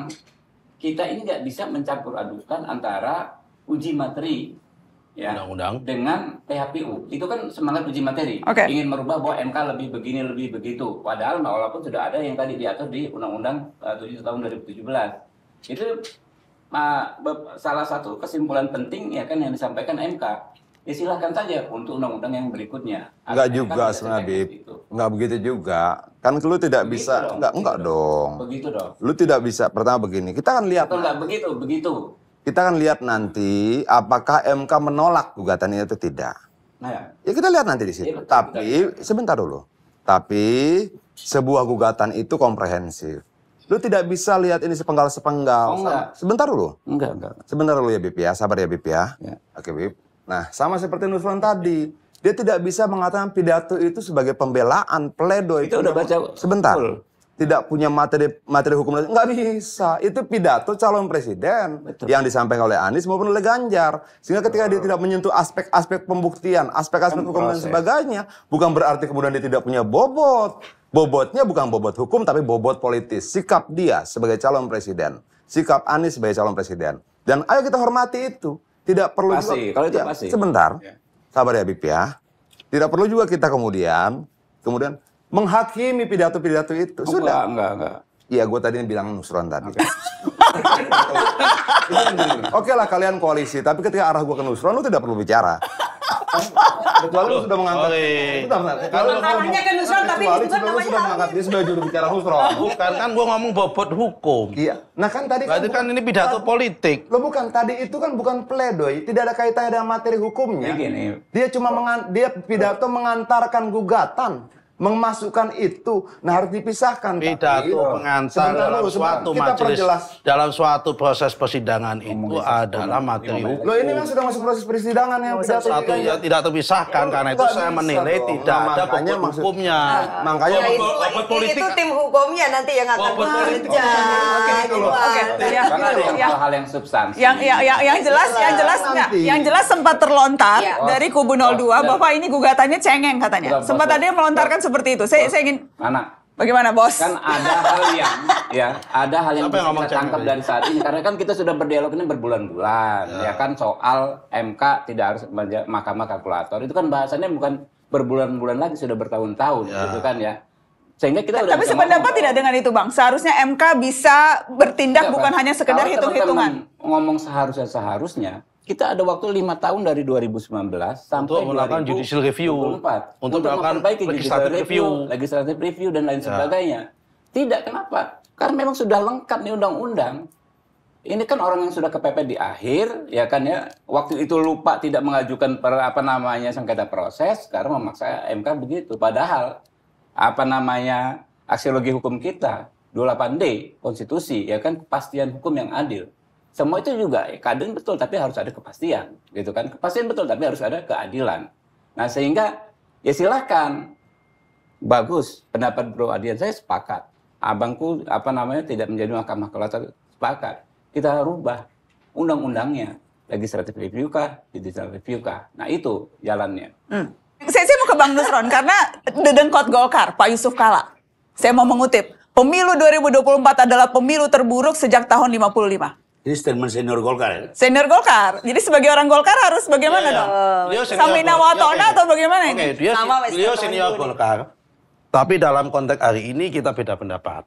kita ini nggak bisa mencampur adukan antara uji materi ya undang-undang dengan PHPU itu kan semangat uji materi okay. ingin merubah bahwa MK lebih begini lebih begitu padahal walaupun sudah ada yang tadi diatur di Undang-Undang eh, uh, 7 tahun 2017 itu uh, salah satu kesimpulan penting ya kan yang disampaikan MK ya silahkan saja untuk undang-undang yang berikutnya enggak juga sebenarnya enggak begitu juga kan lu tidak begitu bisa dong, enggak enggak dong. dong begitu dong lu tidak bisa pertama begini kita akan lihat Atau enggak begitu begitu kita akan lihat nanti apakah MK menolak gugatan ini atau tidak. Nah, ya. ya kita lihat nanti di situ. Ya, Tapi sebentar dulu. Tapi sebuah gugatan itu komprehensif. Lu tidak bisa lihat ini sepenggal sepenggal. Oh, Sebentar dulu. Enggak, enggak. Sebentar dulu ya Bip ya, sabar ya Bip ya. ya. Oke Bip. Nah, sama seperti Nusron tadi, dia tidak bisa mengatakan pidato itu sebagai pembelaan, pledoi. itu. itu udah baca. Sebentar. Full tidak punya materi materi hukum nggak bisa. Itu pidato calon presiden Betul. yang disampaikan oleh Anies maupun oleh Ganjar. Sehingga ketika dia tidak menyentuh aspek-aspek pembuktian, aspek-aspek kan hukum dan sebagainya, bukan berarti kemudian dia tidak punya bobot. Bobotnya bukan bobot hukum tapi bobot politis. Sikap dia sebagai calon presiden, sikap Anies sebagai calon presiden. Dan ayo kita hormati itu. Tidak perlu pasti. juga kalau itu ya, pasti. sebentar. Ya. Sabar ya Bip ya. Tidak perlu juga kita kemudian kemudian menghakimi pidato-pidato itu. Oh, Sudah. Enggak, enggak, Iya, gue tadi bilang Nusron tadi. *laughs* Oke lah kalian koalisi, tapi ketika arah gue ke Nusron, lu tidak perlu bicara. Kecuali lu sudah mengangkat. Kalau arahnya ke Nusron, tapi itu kan namanya sudah mengangkat dia sebagai juru bicara Nusron. Bukan kan gue ngomong bobot hukum. Iya. Nah kan tadi. Berarti kan, kan ini pidato politik. Lo bukan tadi itu kan bukan pledoi, tidak ada kaitannya dengan materi hukumnya. Dia cuma dia pidato mengantarkan gugatan memasukkan itu nah harus dipisahkan pidato iya. pengantar dalam suatu kita majelis perjelas. dalam suatu proses persidangan itu adalah materi hukum. Loh ini kan sudah masuk proses persidangan yang pidato satu ya tidak terpisahkan oh, karena itu saya menilai nah, tidak nah, ada makanya maksud, hukumnya. Nah, nah makanya ya, itu, itu, politik itu tim hukumnya nanti yang akan bekerja. Oke, hal yang substansi. Yang ya, ya, yang jelas yang jelas yang jelas sempat terlontar ya. dari kubu 02 bahwa ini gugatannya cengeng katanya. Sempat ada yang melontarkan seperti itu. Saya, saya ingin. Anak. Bagaimana bos? Kan ada hal yang ya, ada hal yang yang kita tangkap dari saat ini karena kan kita sudah berdialog ini berbulan-bulan ya. ya kan soal MK tidak harus mahkamah kalkulator itu kan bahasannya bukan berbulan-bulan lagi sudah bertahun-tahun ya. gitu kan ya sehingga kita tapi sependapat tidak oh. dengan itu bang seharusnya MK bisa bertindak ya, bukan hanya sekedar hitung-hitungan ngomong seharusnya seharusnya kita ada waktu lima tahun dari 2019 sampai untuk melakukan judicial review untuk, untuk melakukan legislative review, review, legislative review dan lain ya. sebagainya. Tidak kenapa? Karena memang sudah lengkap nih undang-undang. Ini kan orang yang sudah kepepet di akhir, ya kan ya. Waktu itu lupa tidak mengajukan per, apa namanya sengketa proses karena memaksa MK begitu. Padahal apa namanya aksiologi hukum kita 28D konstitusi ya kan kepastian hukum yang adil semua itu juga eh, kadang betul tapi harus ada kepastian gitu kan kepastian betul tapi harus ada keadilan nah sehingga ya silahkan bagus pendapat Bro Adian saya sepakat abangku apa namanya tidak menjadi mahkamah kelatar sepakat kita rubah undang-undangnya legislatif review kah digital review kah nah itu jalannya hmm. saya, saya mau ke Bang Nusron karena dedengkot Golkar Pak Yusuf Kala saya mau mengutip pemilu 2024 adalah pemilu terburuk sejak tahun 55 ini statement senior Golkar ya? Senior Golkar. Jadi sebagai orang Golkar harus bagaimana ya, dong? Beliau senior Samina Watona iya, okay. atau bagaimana okay. ini? Dia, Nama beliau senior Golkar. Tapi dalam konteks hari ini kita beda pendapat.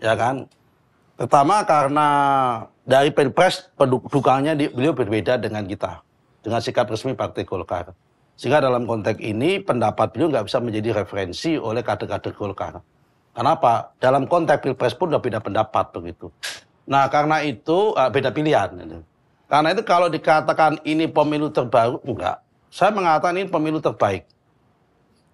Ya kan? Pertama karena dari Pilpres dukungannya beliau berbeda dengan kita. Dengan sikap resmi Partai Golkar. Sehingga dalam konteks ini pendapat beliau nggak bisa menjadi referensi oleh kader-kader Golkar. Kenapa? Dalam konteks Pilpres pun udah beda pendapat begitu. Nah karena itu uh, beda pilihan. Karena itu kalau dikatakan ini pemilu terbaru, enggak. Saya mengatakan ini pemilu terbaik.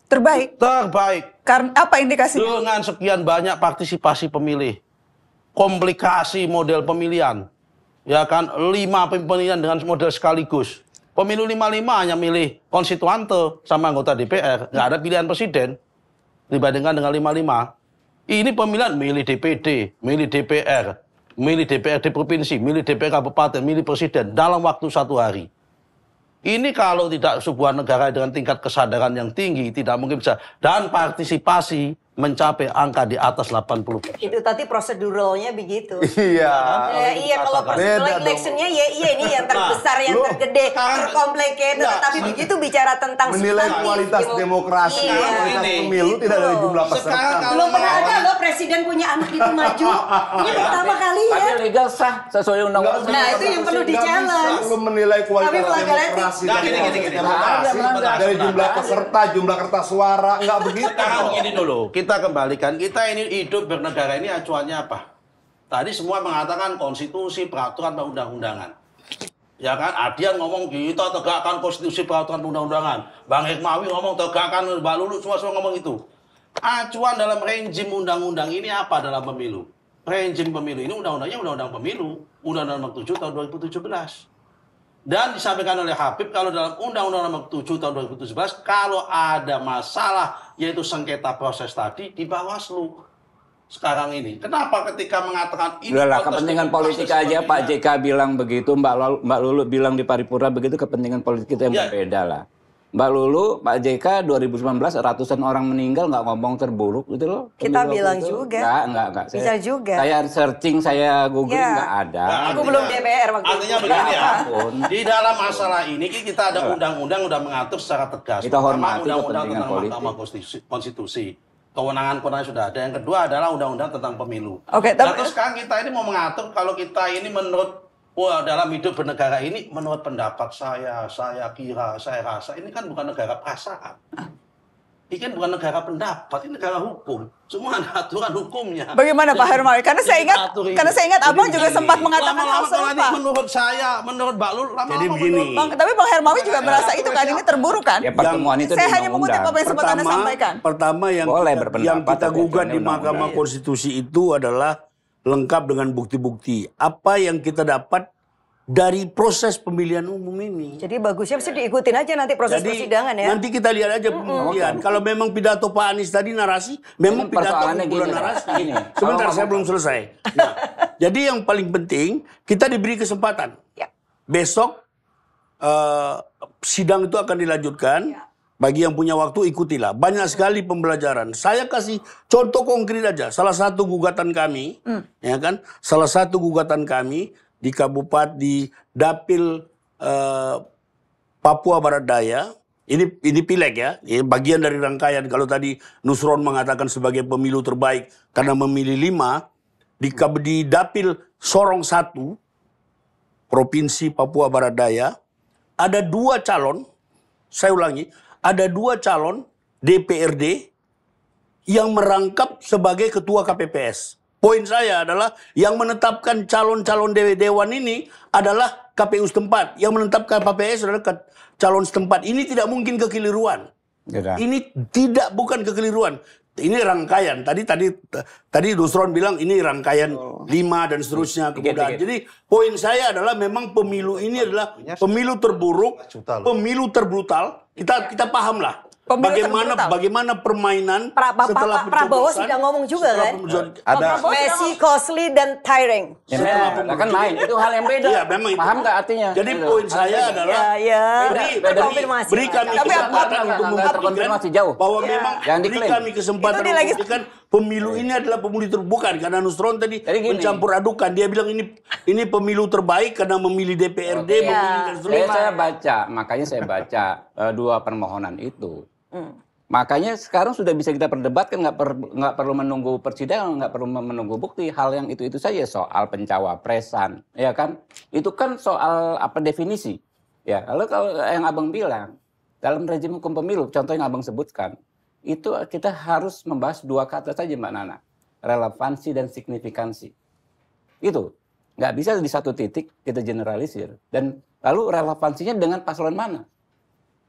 Terbaik? Terbaik. Karena apa indikasinya? Dengan sekian banyak partisipasi pemilih. Komplikasi model pemilihan. Ya kan, lima pemilihan dengan model sekaligus. Pemilu lima hanya milih konstituante sama anggota DPR. Nggak ada pilihan presiden dibandingkan dengan lima lima, Ini pemilihan milih DPD, milih DPR, milih DPRD provinsi, milih DPR kabupaten, milih presiden dalam waktu satu hari. Ini kalau tidak sebuah negara dengan tingkat kesadaran yang tinggi tidak mungkin bisa dan partisipasi mencapai angka di atas 80 persen. Itu tadi proseduralnya begitu. Iya. Eh, iya kalau prosedural electionnya ya iya ini yang nah, terbesar, nah, yang tergede, kan terkomplikated. Tapi begitu bicara tentang menilai kualitas gitu. demokrasi, iya. kualitas pemilu tidak dari gitu. jumlah peserta. Kan? Belum pernah ada loh presiden punya anak itu maju. ini *laughs* pertama kali ya. Tapi legal sah sesuai undang-undang. Nah itu yang perlu di challenge. Belum menilai kualitas demokrasi dari jumlah peserta, jumlah kertas suara, nggak begitu. Kita ini dulu kita kembalikan kita ini hidup bernegara ini acuannya apa? Tadi semua mengatakan konstitusi, peraturan, undang undangan Ya kan, Adian ah, ngomong kita tegakkan konstitusi, peraturan, undang undangan Bang Hikmawi ngomong tegakkan, Mbak Lulu semua semua ngomong itu. Acuan dalam rejim undang-undang ini apa dalam pemilu? Rejim pemilu ini undang-undangnya undang-undang pemilu, undang-undang nomor 7 tahun 2017. Dan disampaikan oleh Habib kalau dalam Undang-Undang Nomor 7 tahun 2017 kalau ada masalah yaitu sengketa proses tadi di Bawaslu sekarang ini. Kenapa ketika mengatakan ini Udah lah, kepentingan politik aja Pak JK bilang begitu, Mbak Lulu, Mbak Lulu bilang di paripurna begitu kepentingan politik itu yang ya, berbeda lah. Mbak Lulu, Pak JK 2019 ratusan orang meninggal nggak ngomong terburuk gitu loh. Kita bilang itu. juga. enggak, enggak. nggak. Saya, Bisa juga. Saya searching, saya googling ya. nggak ada. Nah, aku belum DPR waktu Artinya itu. begini ya, ya di dalam masalah ini kita ada iya. undang-undang udah mengatur secara tegas. Kita hormati undang-undang tentang politik. Mahkamah Konstitusi. konstitusi kewenangan kewenangan sudah ada. Yang kedua adalah undang-undang tentang pemilu. Oke, okay, nah, terus sekarang kita ini mau mengatur kalau kita ini menurut Wah dalam hidup bernegara ini menurut pendapat saya, saya kira, saya rasa ini kan bukan negara perasaan. Ah. Ini kan bukan negara pendapat, ini negara hukum. Semua ada aturan hukumnya. Bagaimana Pak Hermawi? Karena saya ingat, karena saya ingat Abang juga sempat mengatakan lama hal serupa. Menurut saya, menurut Mbak Lul, lama Jadi begini. Bang, tapi Pak Hermawi juga ya, merasa ya, itu nah, kan nah, ini terburuk kan? Ya pertemuan itu Saya hanya mengutip apa yang sempat Anda sampaikan. Pertama yang Boleh kita, yang kita gugat di Mahkamah Konstitusi itu adalah lengkap dengan bukti-bukti. Apa yang kita dapat dari proses pemilihan umum ini. Jadi bagusnya bisa diikutin aja nanti proses Jadi, persidangan ya. Nanti kita lihat aja pemilihan. Mm -hmm. Kalau memang pidato Pak Anies tadi narasi, memang Ini pidato kumpulan gini, narasi. Gini. Sebentar saya belum selesai. Nah, jadi yang paling penting kita diberi kesempatan. Ya. Besok uh, sidang itu akan dilanjutkan. Ya. Bagi yang punya waktu ikutilah. Banyak sekali pembelajaran. Saya kasih contoh konkret aja. Salah satu gugatan kami, hmm. ya kan? Salah satu gugatan kami di kabupaten di Dapil eh, Papua Barat Daya. Ini ini pileg ya. Ini bagian dari rangkaian. Kalau tadi Nusron mengatakan sebagai pemilu terbaik karena memilih lima di, di Dapil Sorong satu Provinsi Papua Barat Daya ada dua calon saya ulangi ada dua calon DPRD yang merangkap sebagai ketua KPPS. Poin saya adalah yang menetapkan calon-calon dewan ini adalah KPU setempat. Yang menetapkan KPPS adalah calon setempat. Ini tidak mungkin kekeliruan. Iya kan? Ini tidak bukan kekeliruan ini rangkaian. Tadi tadi tadi Dusron bilang ini rangkaian oh. lima dan seterusnya kemudahan. Jadi poin saya adalah memang pemilu ini adalah pemilu terburuk, pemilu terbrutal. Kita kita paham lah. Pemilu bagaimana bagaimana permainan pra, Bapak, setelah Prabowo sudah ngomong juga ya, kan? Ada Messi, costly dan tiring. Ya, ya, kan main itu hal yang beda. Iya, memang Paham enggak artinya? Jadi iya. poin saya adalah ya, ya. beri, beri kami kesempatan untuk membuktikan jauh. bahwa memang beri kami kesempatan untuk membuktikan pemilu iya. ini adalah pemilu terbuka karena Nusron tadi mencampur adukan dia bilang ini ini pemilu terbaik karena memilih DPRD iya. memilih saya baca makanya saya baca eh, dua permohonan itu Hmm. Makanya sekarang sudah bisa kita perdebatkan, nggak per, nggak perlu menunggu persidangan, nggak perlu menunggu bukti. Hal yang itu itu saja soal pencawapresan, ya kan? Itu kan soal apa definisi, ya. Lalu kalau yang abang bilang dalam rejim hukum pemilu, contoh yang abang sebutkan, itu kita harus membahas dua kata saja, mbak Nana, relevansi dan signifikansi. Itu nggak bisa di satu titik kita generalisir. Dan lalu relevansinya dengan paslon mana?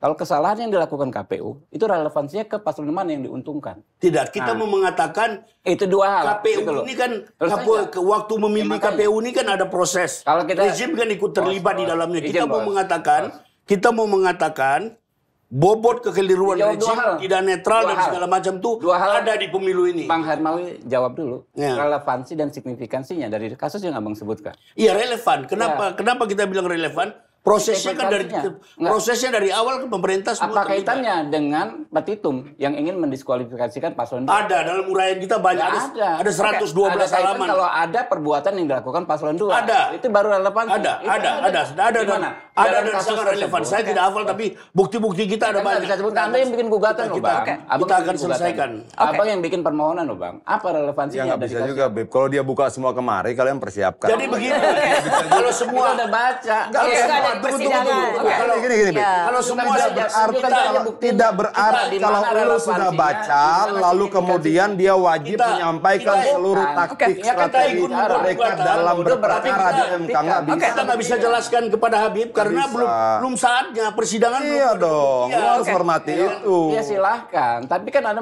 Kalau kesalahan yang dilakukan KPU itu relevansinya ke paslon mana yang diuntungkan? Tidak, kita nah, mau mengatakan itu dua hal. KPU gitu ini kan KPU, waktu memilih ya, KPU ini kan ada proses. Kalau kita rezim kan ikut terlibat bos, di dalamnya. kita mau mengatakan, kita mau mengatakan bobot kekeliruan Dijawab rezim tidak netral dua dan segala macam itu dua hal. ada di pemilu ini. Bang Hermawi jawab dulu ya. relevansi dan signifikansinya dari kasus yang abang sebutkan. Iya relevan. Kenapa? Ya. Kenapa kita bilang relevan? prosesnya kan dari Enggak. prosesnya dari awal ke kan pemerintah semua apa terlibat. kaitannya dengan petitum yang ingin mendiskualifikasikan paslon dua ada dalam uraian kita banyak ada ada, ada 112 ada halaman kalau ada perbuatan yang dilakukan paslon dua ada itu baru relevan ada ada ada ada, ada, ada, ada, ada, ada, ada, ada, ada, ada, ada, ada, ada, ada, ada ada dan sangat relevan. Saya tidak hafal tapi bukti-bukti kita ada banyak. Kita sebut Anda yang bikin gugatan kita, Bang. Kita akan selesaikan. Apa yang bikin permohonan Bang. Apa relevansinya? Ya bisa juga, Beb. Kalau dia buka semua kemari, kalian persiapkan. Jadi begini, *laughs* kalau semua ada baca. Kalau semua, tunggu, tunggu, tunggu. Kalau gini, gini, iya. Kalau semua berarti kalau tidak berarti kalau lu sudah baca, lalu kemudian dia wajib menyampaikan seluruh taktik ya, strategi mereka dalam berperkara di MK. Nggak bisa. Kita nggak bisa jelaskan kepada Habib karena belum belum saatnya persidangan iya belum dong iya. lu harus hormati ya, itu iya silahkan tapi kan ada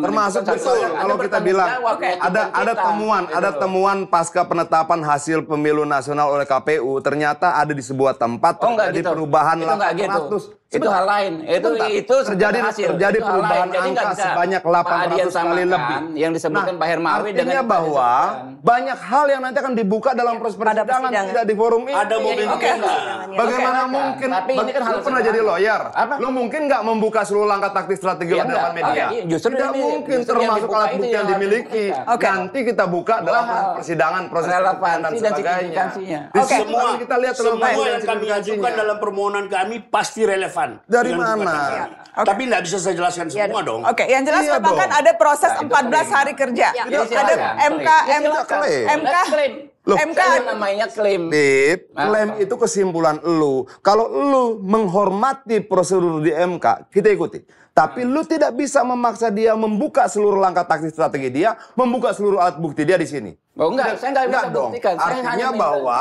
termasuk betul kalau kita bilang okay, ada ada temuan gitu. ada temuan pasca penetapan hasil pemilu nasional oleh KPU ternyata ada di sebuah tempat oh, terjadi gitu. perubahan itu 800 gitu. Itu hal lain. Itu Bentar. itu terjadi hasil. terjadi itu perubahan angka bisa sebanyak 800 kali lebih. Yang disebutkan nah, Pak Hermawi dengan bahwa banyak hal yang nanti akan dibuka dalam proses persidangan tidak di forum ini. Ada mungkin. Iya, iya. Okay. Bagaimana okay. mungkin? Tapi ini kan lu pernah jadi lawyer. Apa? Lu mungkin nggak membuka seluruh langkah taktik strategi ya, dalam media. Iya, justru tidak mungkin termasuk alat bukti yang dimiliki. Nanti kita buka dalam persidangan proses dan sebagainya. semua kita lihat semua yang kami ajukan dalam permohonan kami pasti relevan relevan. Dari mana? Iya, okay. Tapi nggak bisa saya jelaskan ya, dong. Oke, okay. yang jelas iya kan ada proses nah, 14 hari kerja. Ya. Ada MK, MK, MK, MK, Loh, MK eh, namanya klaim. klaim itu kesimpulan lu. Kalau lu menghormati prosedur di MK, kita ikuti. Tapi lu tidak bisa memaksa dia membuka seluruh langkah taktis strategi dia, membuka seluruh alat bukti dia di sini. Oh enggak, saya enggak, enggak bisa dong. buktikan. Saya Artinya hanya bahwa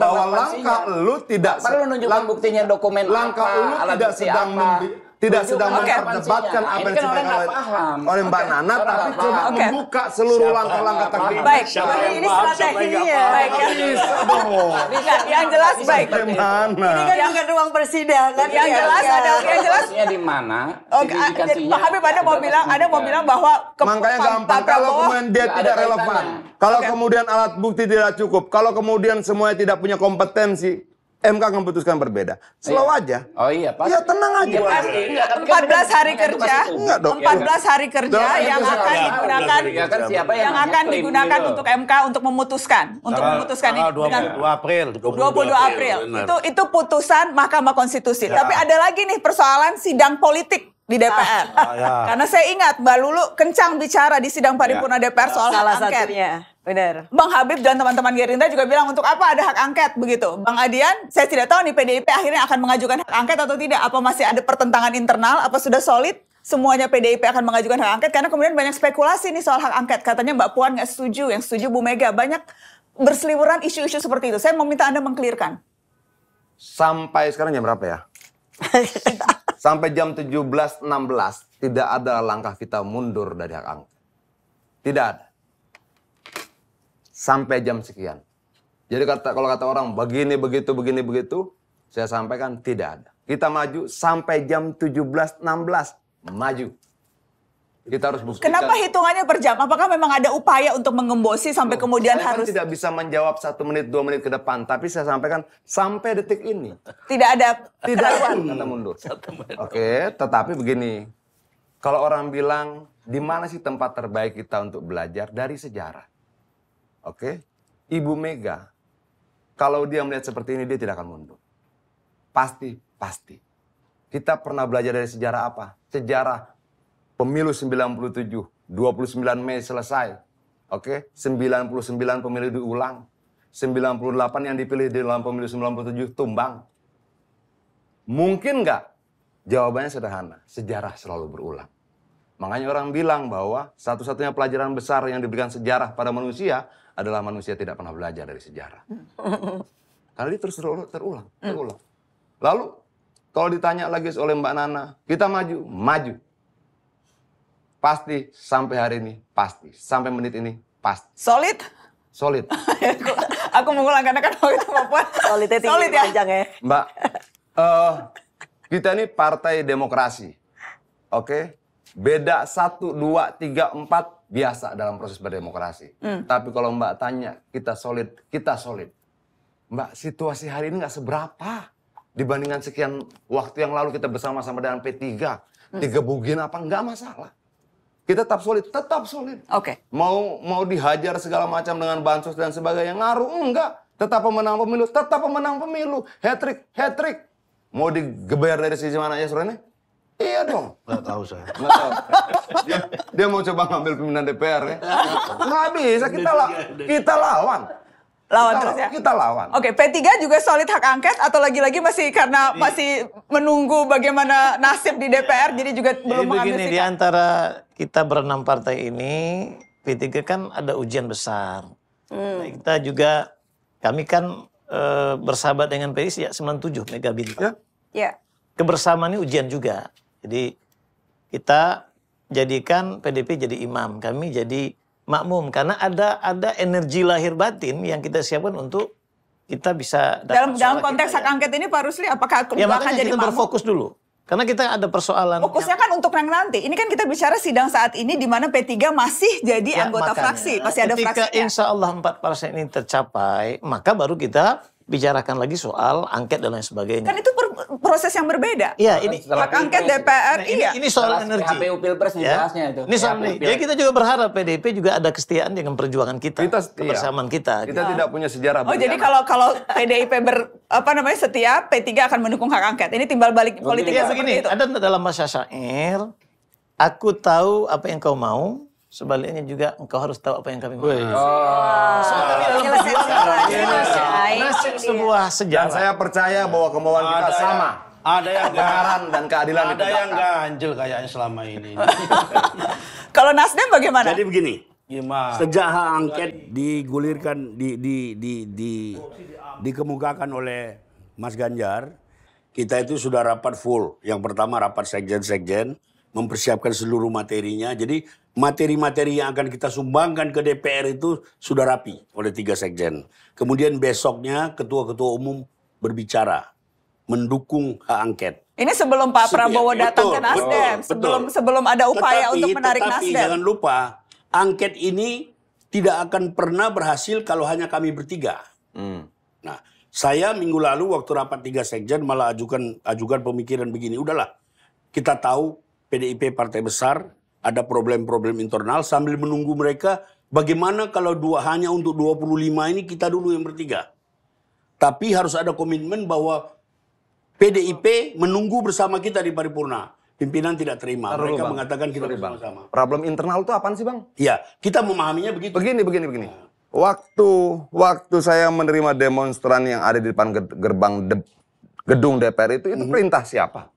bahwa langkah lu tidak perlu nunjukkan buktinya dokumen langkah apa, lu alat tidak sedang apa tidak sedang okay. memperdebatkan apa yang disampaikan oleh, oleh Mbak okay. Nana, tapi cuma okay. membuka seluruh langkah-langkah takdir. Iya, baik, ya. siapa ini strateginya. Baik, bisa Bisa, yang jelas baik. Mana? Ini kan ruang persidangan. Yang iya, jelas iya. ada, yang jelas. Di mana? Oke, oh, Pak Habib ada mau bilang, ada mau bilang bahwa makanya gampang. Kalau kemudian dia tidak relevan, kalau kemudian alat bukti tidak cukup, kalau kemudian semuanya tidak punya kompetensi, MK memutuskan berbeda. Slow iya. aja. Oh iya, pasti. Ya tenang aja. Ya, pasti. Enggak, iya, 14 kan iya. hari kerja. Enggak dong. 14 hari kerja yang akan digunakan iya, kan siapa yang, yang akan digunakan gitu. untuk MK untuk memutuskan, untuk tanggal, memutuskan tanggal 22 April. 22, 22 April. Benar. Itu itu putusan Mahkamah Konstitusi. Ya. Tapi ada lagi nih persoalan sidang politik di ah. DPR. Ah, ya. Karena saya ingat Mbak Lulu kencang bicara di sidang ya. paripurna ya. DPR soal salah hak angket. Benar. Bang Habib dan teman-teman Gerindra juga bilang untuk apa ada hak angket begitu. Bang Adian, saya tidak tahu nih PDIP akhirnya akan mengajukan hak angket atau tidak. Apa masih ada pertentangan internal? Apa sudah solid? Semuanya PDIP akan mengajukan hak angket karena kemudian banyak spekulasi nih soal hak angket. Katanya Mbak Puan nggak setuju, yang setuju Bu Mega. Banyak berseliweran isu-isu seperti itu. Saya meminta Anda mengklirkan. Sampai sekarang jam berapa ya? *laughs* Sampai jam 17.16 tidak ada langkah kita mundur dari hak angket. Tidak ada sampai jam sekian. Jadi kata kalau kata orang begini begitu begini begitu, saya sampaikan tidak ada. Kita maju sampai jam 17.16 maju. Kita harus buktikan. Kenapa hitungannya per jam? Apakah memang ada upaya untuk mengembosi sampai oh, kemudian saya kan harus? Kan tidak bisa menjawab satu menit dua menit ke depan, tapi saya sampaikan sampai detik ini. Tidak ada. Tidak ada kata mundur. Oke, tetapi begini, kalau orang bilang di mana sih tempat terbaik kita untuk belajar dari sejarah? Oke? Okay? Ibu Mega, kalau dia melihat seperti ini, dia tidak akan mundur. Pasti, pasti. Kita pernah belajar dari sejarah apa? Sejarah pemilu 97, 29 Mei selesai. Oke, okay? 99 pemilu diulang. 98 yang dipilih di dalam pemilu 97 tumbang. Mungkin nggak? Jawabannya sederhana, sejarah selalu berulang. Makanya orang bilang bahwa satu-satunya pelajaran besar yang diberikan sejarah pada manusia adalah manusia tidak pernah belajar dari sejarah. Hmm. Karena dia terus terulang, hmm. terulang. Lalu kalau ditanya lagi oleh Mbak Nana, kita maju, maju. Pasti sampai hari ini, pasti. Sampai menit ini, pasti. Solid? Solid. aku, *laughs* aku mengulang karena kan waktu itu Puan. Solidnya tinggi Solid ya. panjang ya. Mbak, uh, kita ini partai demokrasi. Oke? Okay? Beda satu, dua, tiga, empat, biasa dalam proses berdemokrasi. Hmm. Tapi kalau Mbak tanya, kita solid, kita solid. Mbak, situasi hari ini nggak seberapa dibandingkan sekian waktu yang lalu kita bersama-sama dengan P3. Hmm. Tiga bugin apa, nggak masalah. Kita tetap solid, tetap solid. Oke. Okay. Mau mau dihajar segala macam dengan bansos dan sebagainya, ngaruh enggak. Tetap pemenang pemilu, tetap pemenang pemilu. Hat-trick, hat-trick. Mau digeber dari sisi mana ya, Surene? Iya dong. Gak tahu saya. Gak tahu. Dia, *laughs* dia mau coba ngambil pimpinan DPR ya. Gak bisa, kita, la iya, iya, iya. kita lawan. Lawan kita, terus ya? Kita lawan. Oke, P3 juga solid hak angket atau lagi-lagi masih karena masih menunggu bagaimana nasib di DPR jadi juga jadi belum mengambil begini, di antara kita berenam partai ini, P3 kan ada ujian besar. Hmm. Nah, kita juga, kami kan e, bersahabat dengan PDI sejak 97 Mega Bintang. Ya. Yeah. Kebersamaan ini ujian juga. Jadi kita jadikan PDP jadi imam, kami jadi makmum karena ada ada energi lahir batin yang kita siapkan untuk kita bisa dalam dalam gitu konteks ya. hak angket ini Pak Rusli apakah ya, akan jadi kita makmum? berfokus dulu karena kita ada persoalan. Fokusnya kan untuk yang nanti. Ini kan kita bicara sidang saat ini di mana P3 masih jadi ya, anggota makanya, fraksi. Masih ada ketika insya Allah empat persen ini tercapai, maka baru kita bicarakan lagi soal angket dan lain sebagainya. Kan itu proses yang berbeda. Iya, ini hak angket DPR. Nah, iya. Ini, soal Setelah energi. KPU ya. Pilpres ya. itu. Ini soal ini. Jadi kita juga berharap PDIP juga ada kesetiaan dengan perjuangan kita, kita iya. kebersamaan iya. kita. Kita gitu. tidak punya sejarah. Oh, jadi kalau kalau PDIP ber apa namanya setia, P3 akan mendukung hak angket. Ini timbal balik politiknya ya, begini. Ada dalam bahasa syair, aku tahu apa yang kau mau, Sebaliknya juga engkau harus tahu apa yang kami mau. Oh. Nasib sebuah sejarah. Dan saya percaya bahwa kemauan kita sama. ada yang garan dan keadilan Ada yang ganjil kayaknya selama ini. *laughs* Kalau Nasdem bagaimana? Jadi begini. Gimana? Sejak hak angket digulirkan di di di di dikemukakan oleh Mas Ganjar, kita itu sudah rapat full. Yang pertama rapat sekjen-sekjen, mempersiapkan seluruh materinya. Jadi materi-materi yang akan kita sumbangkan ke DPR itu sudah rapi oleh tiga sekjen. Kemudian besoknya ketua-ketua umum berbicara mendukung hak angket. Ini sebelum Pak Prabowo datang ke Nasdem, sebelum sebelum ada upaya tetapi, untuk menarik tetapi Nasdem. jangan lupa, angket ini tidak akan pernah berhasil kalau hanya kami bertiga. Hmm. Nah, saya minggu lalu waktu rapat tiga sekjen malah ajukan ajukan pemikiran begini, udahlah kita tahu PDIP partai besar, ada problem-problem internal sambil menunggu mereka bagaimana kalau dua hanya untuk 25 ini kita dulu yang bertiga. Tapi harus ada komitmen bahwa PDIP menunggu bersama kita di paripurna. Pimpinan tidak terima. Taruh, mereka bang. mengatakan kita Sorry, bersama Bang. Problem internal itu apaan sih bang? Iya, kita memahaminya begitu. Begini, begini, begini. Waktu waktu saya menerima demonstran yang ada di depan gerbang de, gedung DPR itu, itu mm -hmm. perintah siapa?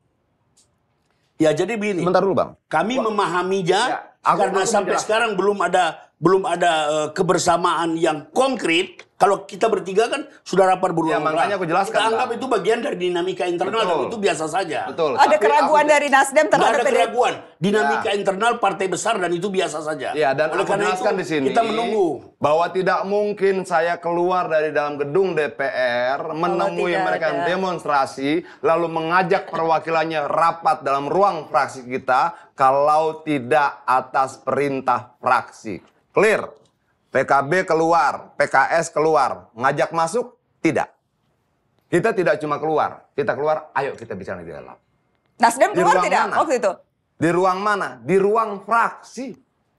Ya jadi begini. Sebentar dulu bang. Kami Wah. memahaminya ya, karena sampai sekarang belum ada belum ada eh, kebersamaan yang konkret kalau kita bertiga kan sudah rapat berulang. Ya, makanya aku jelaskan. Kita anggap itu bagian dari dinamika internal Betul. dan itu biasa saja. Betul. Ada Tapi keraguan aku, dari Nasdem terhadap ada keraguan. Dinamika ya. internal partai besar dan itu biasa saja. Ya, dan Oleh aku karena jelaskan itu, di sini. Kita menunggu bahwa tidak mungkin saya keluar dari dalam gedung DPR oh, menemui mereka yang demonstrasi lalu mengajak perwakilannya rapat dalam ruang fraksi kita kalau tidak atas perintah fraksi. Clear? PKB keluar, PKS keluar, ngajak masuk? Tidak. Kita tidak cuma keluar, kita keluar, ayo kita bicara di dalam. Nasdem keluar tidak mana? waktu itu? Di ruang mana? Di ruang fraksi.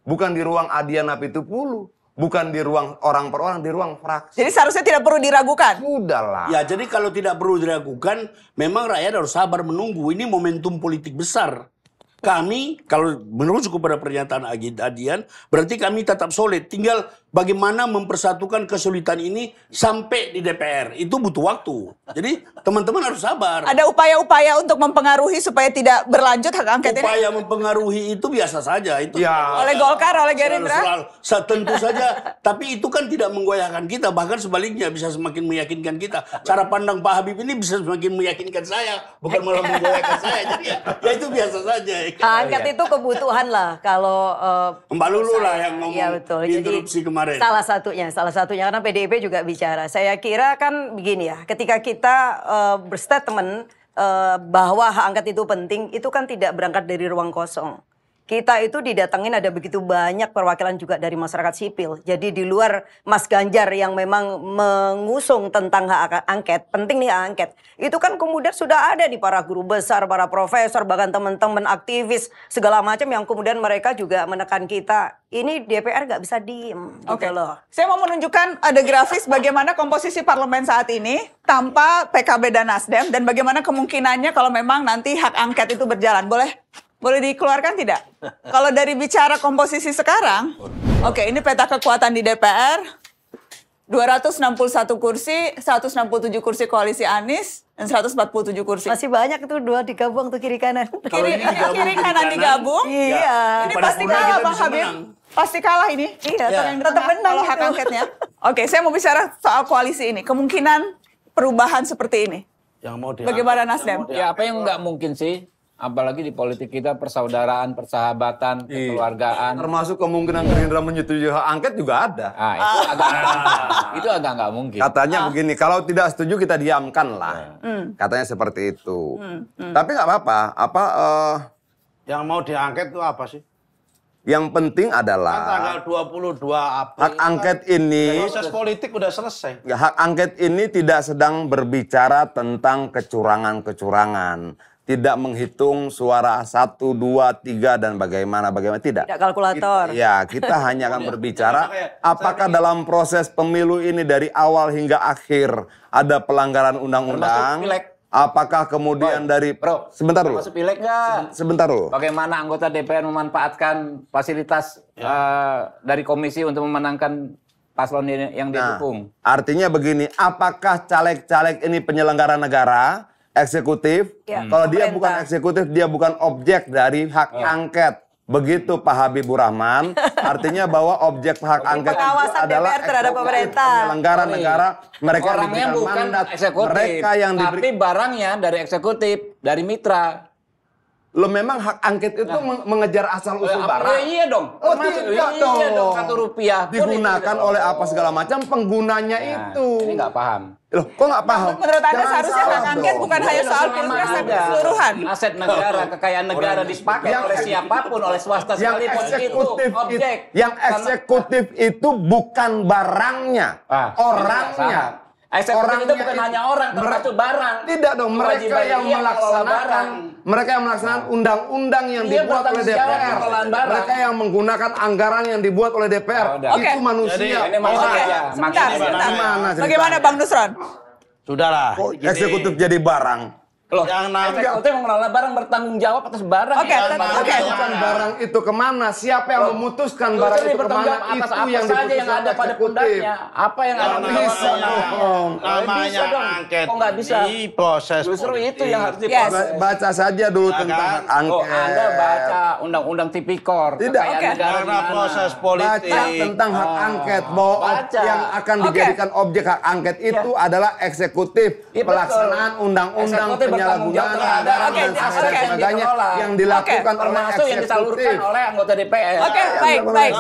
Bukan di ruang Adiana Pitupulu. Bukan di ruang orang per orang, di ruang fraksi. Jadi seharusnya tidak perlu diragukan? Sudahlah. Ya, jadi kalau tidak perlu diragukan, memang rakyat harus sabar menunggu. Ini momentum politik besar kami kalau menurut cukup pada pernyataan Adian berarti kami tetap solid tinggal bagaimana mempersatukan kesulitan ini sampai di DPR. Itu butuh waktu. Jadi teman-teman harus sabar. Ada upaya-upaya untuk mempengaruhi supaya tidak berlanjut hak angket upaya ini? Upaya mempengaruhi itu biasa saja. Itu ya. Oleh Golkar, oleh Gerindra? Tentu saja. tapi itu kan tidak menggoyahkan kita. Bahkan sebaliknya bisa semakin meyakinkan kita. Cara pandang Pak Habib ini bisa semakin meyakinkan saya. Bukan malah menggoyahkan saya. Jadi ya, ya itu biasa saja. Hak angket iya. itu kebutuhan lah. Kalau... Uh, Mbak Lulu lah yang ngomong ya, betul. interupsi kemarin kemarin. Salah satunya, salah satunya karena PDIP juga bicara. Saya kira kan begini ya, ketika kita uh, berstatement uh, bahwa hak angket itu penting, itu kan tidak berangkat dari ruang kosong kita itu didatengin ada begitu banyak perwakilan juga dari masyarakat sipil. Jadi di luar Mas Ganjar yang memang mengusung tentang hak angket, penting nih hak angket. Itu kan kemudian sudah ada di para guru besar, para profesor, bahkan teman-teman aktivis segala macam yang kemudian mereka juga menekan kita. Ini DPR nggak bisa diem gitu okay. loh. Saya mau menunjukkan ada grafis bagaimana komposisi parlemen saat ini tanpa PKB dan Nasdem dan bagaimana kemungkinannya kalau memang nanti hak angket itu berjalan. Boleh boleh dikeluarkan tidak? Kalau dari bicara komposisi sekarang, oke okay, ini peta kekuatan di DPR, 261 kursi, 167 kursi koalisi Anies, dan 147 kursi. Masih banyak itu dua digabung tuh kiri kanan. Kiri, kiri, kiri kanan digabung. Iya. iya. Ini pasti kalah Bang Habib. Pasti kalah ini. Iya, ya. tetap iya. menang kalau hak angketnya. Oke, saya mau bicara soal koalisi ini. Kemungkinan perubahan seperti ini. Yang mau Bagaimana Nasdem? Ya apa yang nggak mungkin sih? apalagi di politik kita persaudaraan, persahabatan, iya. kekeluargaan. Termasuk kemungkinan Gerindra menyetujui hak angket juga ada. Ah, itu ah. agak itu agak nggak mungkin. Katanya ah. begini, kalau tidak setuju kita diamkan lah. Iya. Hmm. Katanya seperti itu. Hmm. Hmm. Tapi nggak apa-apa. Apa? Uh, Yang mau diangket itu apa sih? Yang penting adalah kan tanggal 22 April hak angket kan ini proses politik udah selesai. Ya, hak angket ini tidak sedang berbicara tentang kecurangan-kecurangan tidak menghitung suara satu, dua, tiga dan bagaimana bagaimana tidak. Tidak kalkulator. Kita, ya, kita *laughs* hanya akan iya. berbicara apakah dalam proses pemilu ini dari awal hingga akhir ada pelanggaran undang-undang. Apakah kemudian Boy, dari Bro, sebentar dulu. Masuk pilek Sebentar dulu. Bagaimana anggota DPR memanfaatkan fasilitas ya. uh, dari komisi untuk memenangkan paslon yang nah, didukung? artinya begini, apakah caleg-caleg ini penyelenggara negara? eksekutif. Ya, Kalau dia bukan eksekutif, dia bukan objek dari hak ya. angket. Begitu Pak Habibur Rahman, artinya bahwa objek hak angket itu adalah DPR terhadap pemerintah. penyelenggara negara, mereka Orangnya bukan mandat, eksekutif, mereka yang diberi... tapi barangnya dari eksekutif, dari mitra lo memang hak angket itu nah. mengejar asal usul apa, barang. Iya, iya dong. Oh, Termasuk tidak iya, iya dong. Iya dong satu rupiah digunakan oleh apa segala macam penggunanya nah, itu. Ini nggak paham. Loh, kok nggak nah, paham? Menurut Anda seharusnya hak angket bukan hanya iya, soal pilpres tapi keseluruhan. Aset negara, kekayaan negara dipakai yang, oleh siapapun, oleh swasta yang sekalipun eksekutif itu objek. Yang eksekutif Karena, itu bukan barangnya, ah, orangnya. Eksekutif orang itu bukan hanya orang, termasuk barang. Tidak dong, mereka yang melaksanakan mereka yang melaksanakan undang-undang yang dia dibuat oleh DPR, mereka yang menggunakan anggaran yang dibuat oleh DPR, oh, okay. itu manusia. Jadi, ini manusia. Okay. sebentar. Bagaimana Bang Nusron? Sudahlah. Kok eksekutif jadi barang? Loh, yang eh, namanya itu yang mengelola barang bertanggung jawab atas barang. Oke, okay, oke. Okay. barang itu kemana? Siapa yang Loh, memutuskan itu barang itu kemana? Atas itu apa yang saja yang ada pada pundaknya. Apa yang ada pada eh, bisa Namanya angket. Kok nggak bisa? Di proses. Justru itu yang harus diproses. Yes. Baca saja dulu nah, tentang kan? angket. Oh, anda baca undang-undang tipikor. Tidak. Okay. Karena proses politik. Baca tentang hak ah. angket. Bahwa yang akan dijadikan objek hak angket iya. itu adalah eksekutif iya, pelaksanaan undang-undang penyalahgunaan jawab okay, aset okay. sebagainya yang dilakukan okay. termasuk yang disalurkan oleh anggota DPR. Oke, okay, baik, baik.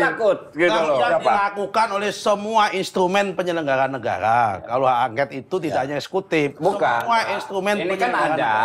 takut gitu loh. Yang dilakukan oleh semua instrumen penyelenggara negara. Kalau hak angket itu tidak ya. hanya eksekutif, bukan. Semua instrumen ini kan ada,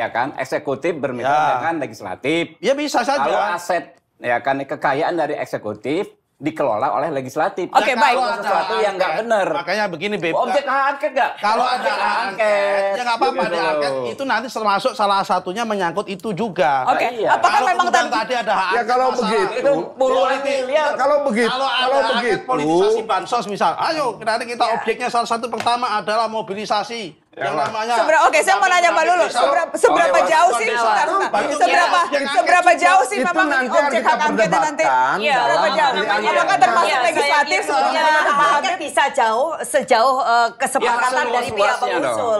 ya kan, eksekutif bermitra ya. dengan legislatif. Ya bisa saja. Kalau aset ya kan kekayaan dari eksekutif dikelola oleh legislatif. Oke, okay, baik. Kalau sesuatu yang nggak benar. Makanya begini, Beb. Objek angket nggak? Kalau ada hak angket, ya nggak apa-apa. Gitu ada angket itu nanti termasuk salah satunya menyangkut itu juga. Oke. Okay. Iya. Apakah memang tadi, tadi ada hak? Ya, ya, ya kalau begitu, puluhan ya, Kalau begitu, kalau, kalau begitu, politisasi bansos misal. Ayo, nanti kita iya. objeknya salah satu pertama adalah mobilisasi yang namanya Sebera, oke okay, saya mau nanya Pak Lulu seberapa, seberapa okay, jauh sih sebentar, seberapa seberapa jauh sih memang objek hak angket nanti ya, seberapa jauh apakah termasuk legislatif sebenarnya? hak bisa jauh sejauh uh, kesepakatan dari pihak pengusul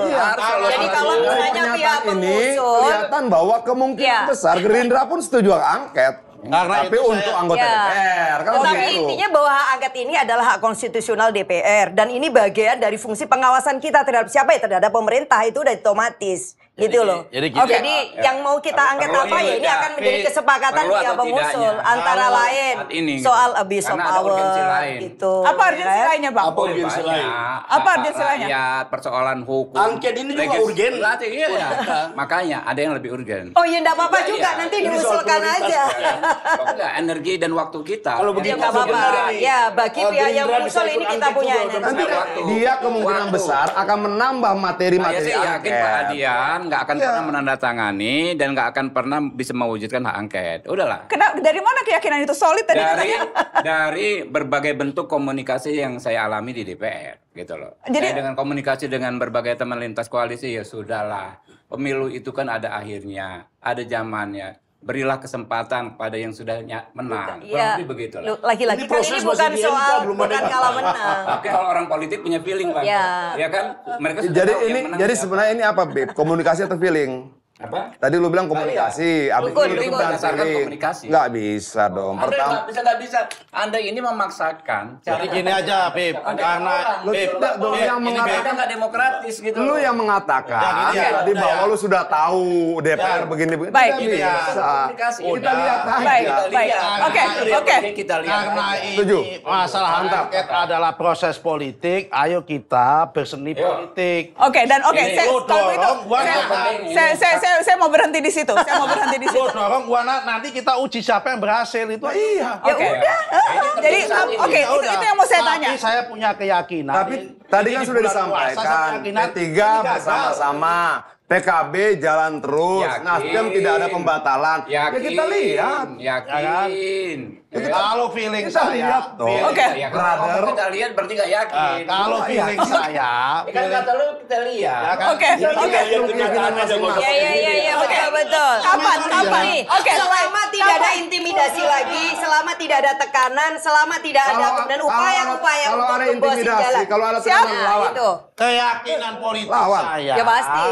jadi kalau misalnya pihak pengusul kelihatan bahwa kemungkinan besar Gerindra pun setuju hak angket Nah, karena tapi itu untuk saya... anggota ya. DPR. Kan Tapi intinya bahwa hak angket ini adalah hak konstitusional DPR dan ini bagian dari fungsi pengawasan kita terhadap siapa ya terhadap pemerintah itu udah otomatis gitu loh. Jadi, jadi, gitu. Okay. jadi ya, yang mau kita angket apa ya, ya ini akan menjadi kesepakatan dia pengusul ya. antara lain ini, soal abuse of power itu. Apa ya urgensi right? Kan? lainnya Bang? Apa urgensi lain? Apa urgensi lainnya? Ya persoalan hukum. Angket ini juga urgen. Iya, ya. Makanya ada yang lebih urgen. Oh iya enggak apa-apa iya. juga nanti diusulkan aja. Enggak energi dan waktu kita. Kalau begitu enggak iya, apa-apa. Ya bagi pihak yang mengusul ini kita punya energi. Dia kemungkinan besar akan menambah materi-materi angket. yakin Pak Adian nggak akan ya. pernah menandatangani dan nggak akan pernah bisa mewujudkan hak angket. Udahlah. Kenapa? Dari mana keyakinan itu solid tadi? Dari *laughs* dari berbagai bentuk komunikasi yang saya alami di DPR, gitu loh. Jadi saya dengan komunikasi dengan berbagai teman lintas koalisi ya sudahlah. Pemilu itu kan ada akhirnya, ada zamannya berilah kesempatan pada yang sudah menang. Iya. Kurang begitu lah. Lagi-lagi kan ini bukan soal belum bukan kalau menang. Oke, kalau orang politik punya feeling, Pak. Iya. Ya kan? Mereka sudah Jadi ini jadi sebenarnya ini apa, Beb? Komunikasi atau feeling? apa? Tadi lu bilang iya. komunikasi, abis Rukun, itu berdasarkan komunikasi. Enggak bisa oh, dong. Anda Pertama bisa enggak bisa. Anda ini memaksakan. Jadi gini aja, Pip. Karena lu tidak dong yang mengatakan enggak demokratis gitu. Lu yang mengatakan ya, ya, tadi ya. bahwa lu sudah tahu DPR begini begini. Baik, ini ya. Kita lihat aja. Baik, baik. Oke, oke. Kita lihat. Karena ini masalah angket adalah proses politik, ayo kita berseni iya. politik. Oke, dan oke, saya kalau itu saya saya saya, saya mau berhenti di situ. Saya mau berhenti di *laughs* situ. Bos, dorong Wana nanti kita uji siapa yang berhasil itu. Nah, iya. Ya okay. udah. Jadi oke, okay, ya itu, itu yang mau saya tanya. Tapi saya punya keyakinan. Tapi tadi kan sudah disampaikan. tiga bersama-sama. PKB jalan terus, yakin. Nasdem tidak ada pembatalan. Ya ya kan? Yakin. Ya kita lihat. Yakin. Ya, kan? Kalau feeling kita saya, lihat tuh. Oke. Okay. Ya, brother. Kita lihat berarti nggak yakin. Uh, kalau feeling saya, *laughs* ya, kan kata lu kita lihat. Ya kan? Oke. Oke. Iya, iya, iya, iya, betul betul. Kapan kapan nih? Iya. Oke. Selama tidak ada intimidasi lagi, selama tidak ada tekanan, selama tidak ada dan upaya-upaya untuk Kalau ada intimidasi, kalau ada tekanan lawan. Keyakinan politik saya. Ya pasti.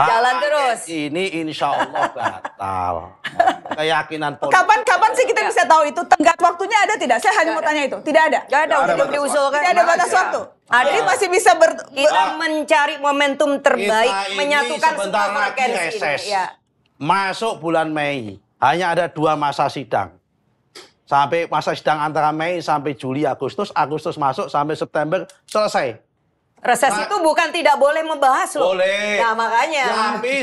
Ah, Jalan terus. Ini insya Allah batal. *laughs* Keyakinan politik. Kapan-kapan sih kita bisa tahu itu? Tenggat waktunya ada tidak? Saya hanya mau tanya itu. Tidak ada? Tidak ada, udah diusulkan. Tidak ada batas waktu. Jadi masih bisa ber... Kita mencari momentum terbaik, menyatukan semua lagi iya. Masuk bulan Mei, hanya ada dua masa sidang. Sampai masa sidang antara Mei sampai Juli, Agustus. Agustus masuk sampai September, selesai. Reses itu bukan tidak boleh membahas loh. Boleh. Nah makanya.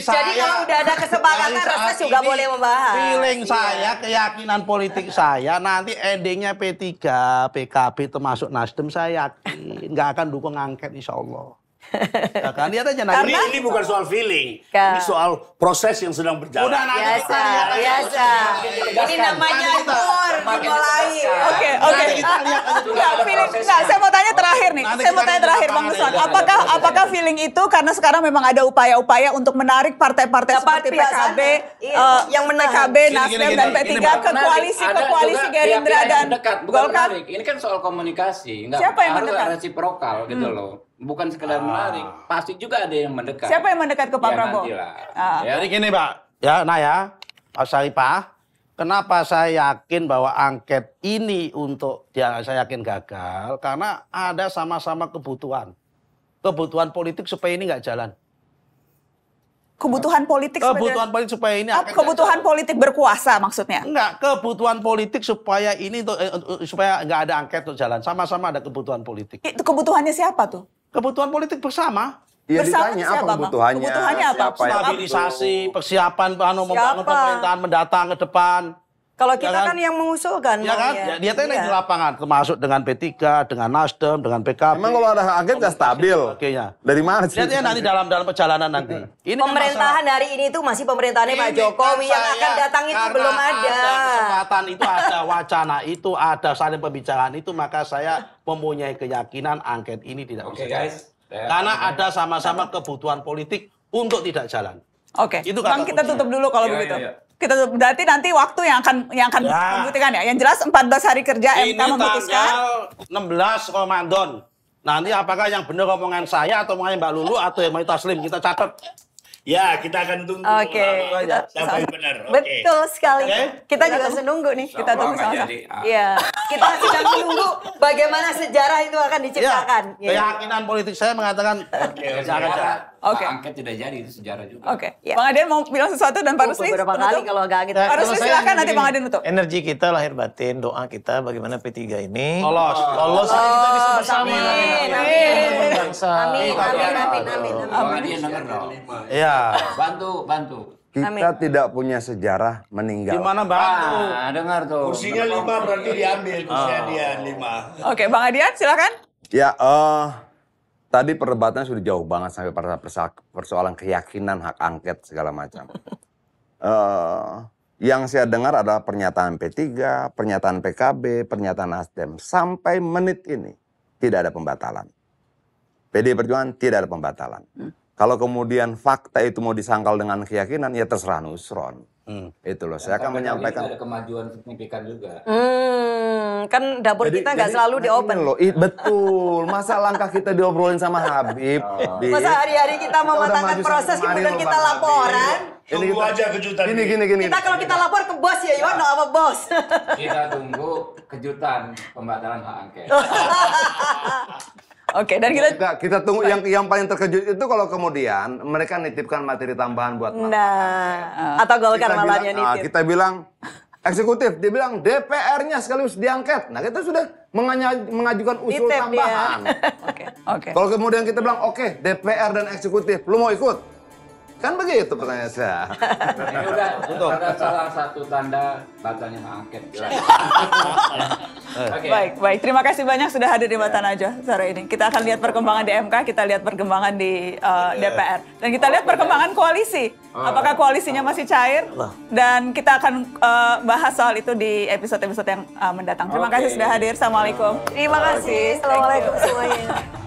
Jadi kalau udah ada kesepakatan reses juga boleh membahas. Feeling iya. saya, keyakinan politik saya nanti endingnya P3, PKB termasuk Nasdem saya yakin nggak akan dukung angket insya Allah. Nah, kan lihat aja nanti. Karena, ini, ini bukan soal feeling, Ka. ini soal proses yang sedang berjalan. Udah nanti biasa, biasa. Ini namanya tur dimulai. Oke, oke. Enggak, feeling. Enggak, saya mau tanya terakhir nih. Nanti saya mau tanya terakhir Bang Ruslan. Apakah apakah feeling itu karena sekarang memang ada upaya-upaya untuk menarik partai-partai seperti PKB iya. eh, yang menarik PKB, Nasdem dan P3 ke koalisi ke koalisi Gerindra dan Golkar? Ini kan soal komunikasi, enggak. Siapa yang mendekat? gitu hmm. loh bukan sekedar ah. menarik, pasti juga ada yang mendekat. Siapa yang mendekat ke Pak ya, Prabowo? Nantilah. Ah. Ya. Jadi gini Pak, ya nah ya, Pak Saripah, kenapa saya yakin bahwa angket ini untuk ya, saya yakin gagal karena ada sama-sama kebutuhan. Kebutuhan politik supaya ini nggak jalan. Kebutuhan politik kebutuhan sebenarnya... politik supaya ini ah, kebutuhan jalan. politik berkuasa maksudnya. Enggak, kebutuhan politik supaya ini eh, supaya nggak ada angket untuk jalan. Sama-sama ada kebutuhan politik. Itu kebutuhannya siapa tuh? kebutuhan politik bersama. Ya, bersama ditanya siapa, apa kebutuhannya, kebutuhannya apa? stabilisasi, persiapan anu pemerintahan mendatang ke depan kalau kita ya kan, kan yang mengusulkan. Ya kan? Ya. ya. Dia tanya di lapangan termasuk dengan P3, dengan Nasdem, dengan PKB. Memang kalau ada angket nggak stabil. ya. Dari mana sih? Lihatnya nanti dalam dalam perjalanan nanti. Ini kan pemerintahan kan hari ini itu masih pemerintahannya Pak Jokowi kan yang akan datang itu belum ada. ada kesempatan itu ada wacana itu ada saling pembicaraan itu maka saya mempunyai keyakinan angket ini tidak okay, bisa. Guys. Ya, karena ada sama-sama kebutuhan politik untuk tidak jalan. Oke, okay. itu kan kita tutup dulu kalau ya, begitu. Ya, ya kita berarti nanti waktu yang akan yang akan ya. membuktikan ya. Yang jelas 14 hari kerja Ini MK memutuskan tanggal 16 Ramadan. Nanti apakah yang benar omongan saya atau omongan Mbak Lulu atau yang Mbak Taslim kita catat. Ya, kita akan tunggu okay. siapa benar. Okay. Betul sekali. Okay. Kita, ya. juga menunggu nih, kita tunggu sama-sama. Ah. Iya. kita sedang menunggu bagaimana sejarah itu akan iya. diciptakan. Ya. Keyakinan politik saya mengatakan okay, okay. Oke. Okay. Angket tidak jadi itu sejarah juga. Oke. Okay. Iya. Yeah. Bang Adian mau bilang sesuatu dan Pak Rusli. Beberapa kali kalau agak gitu. Pak Rusli silakan nanti Bang Adian tutup. Energi kita lahir batin, doa kita bagaimana P3 ini lolos. Lolos Allah, kita bisa bersama. Amin. Amin. Bangsa. Amin. Amin. Amin. Amin. Bang Adian denger dong. Iya. Bantu, bantu. Kita Amin. tidak punya sejarah meninggal. Gimana Bang? Ah, dengar tuh. Kursinya lima berarti diambil kursinya dia lima. Oke, Bang Adian silakan. Ya, eh Tadi perdebatannya sudah jauh banget sampai pada persoalan keyakinan hak angket segala macam. uh, yang saya dengar adalah pernyataan P3, pernyataan PKB, pernyataan Nasdem. Sampai menit ini tidak ada pembatalan. PD Perjuangan tidak ada pembatalan. Hmm. Kalau kemudian fakta itu mau disangkal dengan keyakinan, ya terserah Nusron. Hmm. Itu loh, saya akan menyampaikan. Ada kemajuan signifikan juga. Hmm, kan dapur jadi, kita nggak selalu di open. Loh, it, betul. Masa langkah kita diobrolin sama Habib? Oh. Di, Masa hari-hari kita mematangkan proses kemudian kita laporan? Habib. Ini tunggu kita, aja kejutan. Gini, gini, gini. Kita kalau kita lapor ke bos ya, Yono apa bos. kita tunggu kejutan pembatalan hak angket. *laughs* Oke, okay, dan kita kita, kita tunggu yang yang paling terkejut itu kalau kemudian mereka nitipkan materi tambahan buat Nah, atau Golkar malahnya ah, nitip. Kita bilang eksekutif, dia bilang DPR-nya sekaligus diangket. Nah, kita sudah mengajukan usul nitip, ya. tambahan. *laughs* Oke. Ya. Oke. Okay. Okay. Kalau kemudian kita bilang oke, okay, DPR dan eksekutif, lu mau ikut? Kan begitu pertanyaan saya. Ini udah, Untuk. salah satu tanda bacanya angket. *laughs* okay. Baik, baik. Terima kasih banyak sudah hadir di Mata iya. Najwa sore ini. Kita akan lihat perkembangan di MK, kita lihat perkembangan di eh, iya. DPR. Dan kita lihat oh, iya. perkembangan koalisi. Oh. Apakah koalisinya masih cair? Dan kita akan eh, bahas soal itu di episode-episode yang eh, mendatang. Terima kasih sudah hadir. Assalamualaikum. Terima kasih. Assalamualaikum semuanya. *laughs*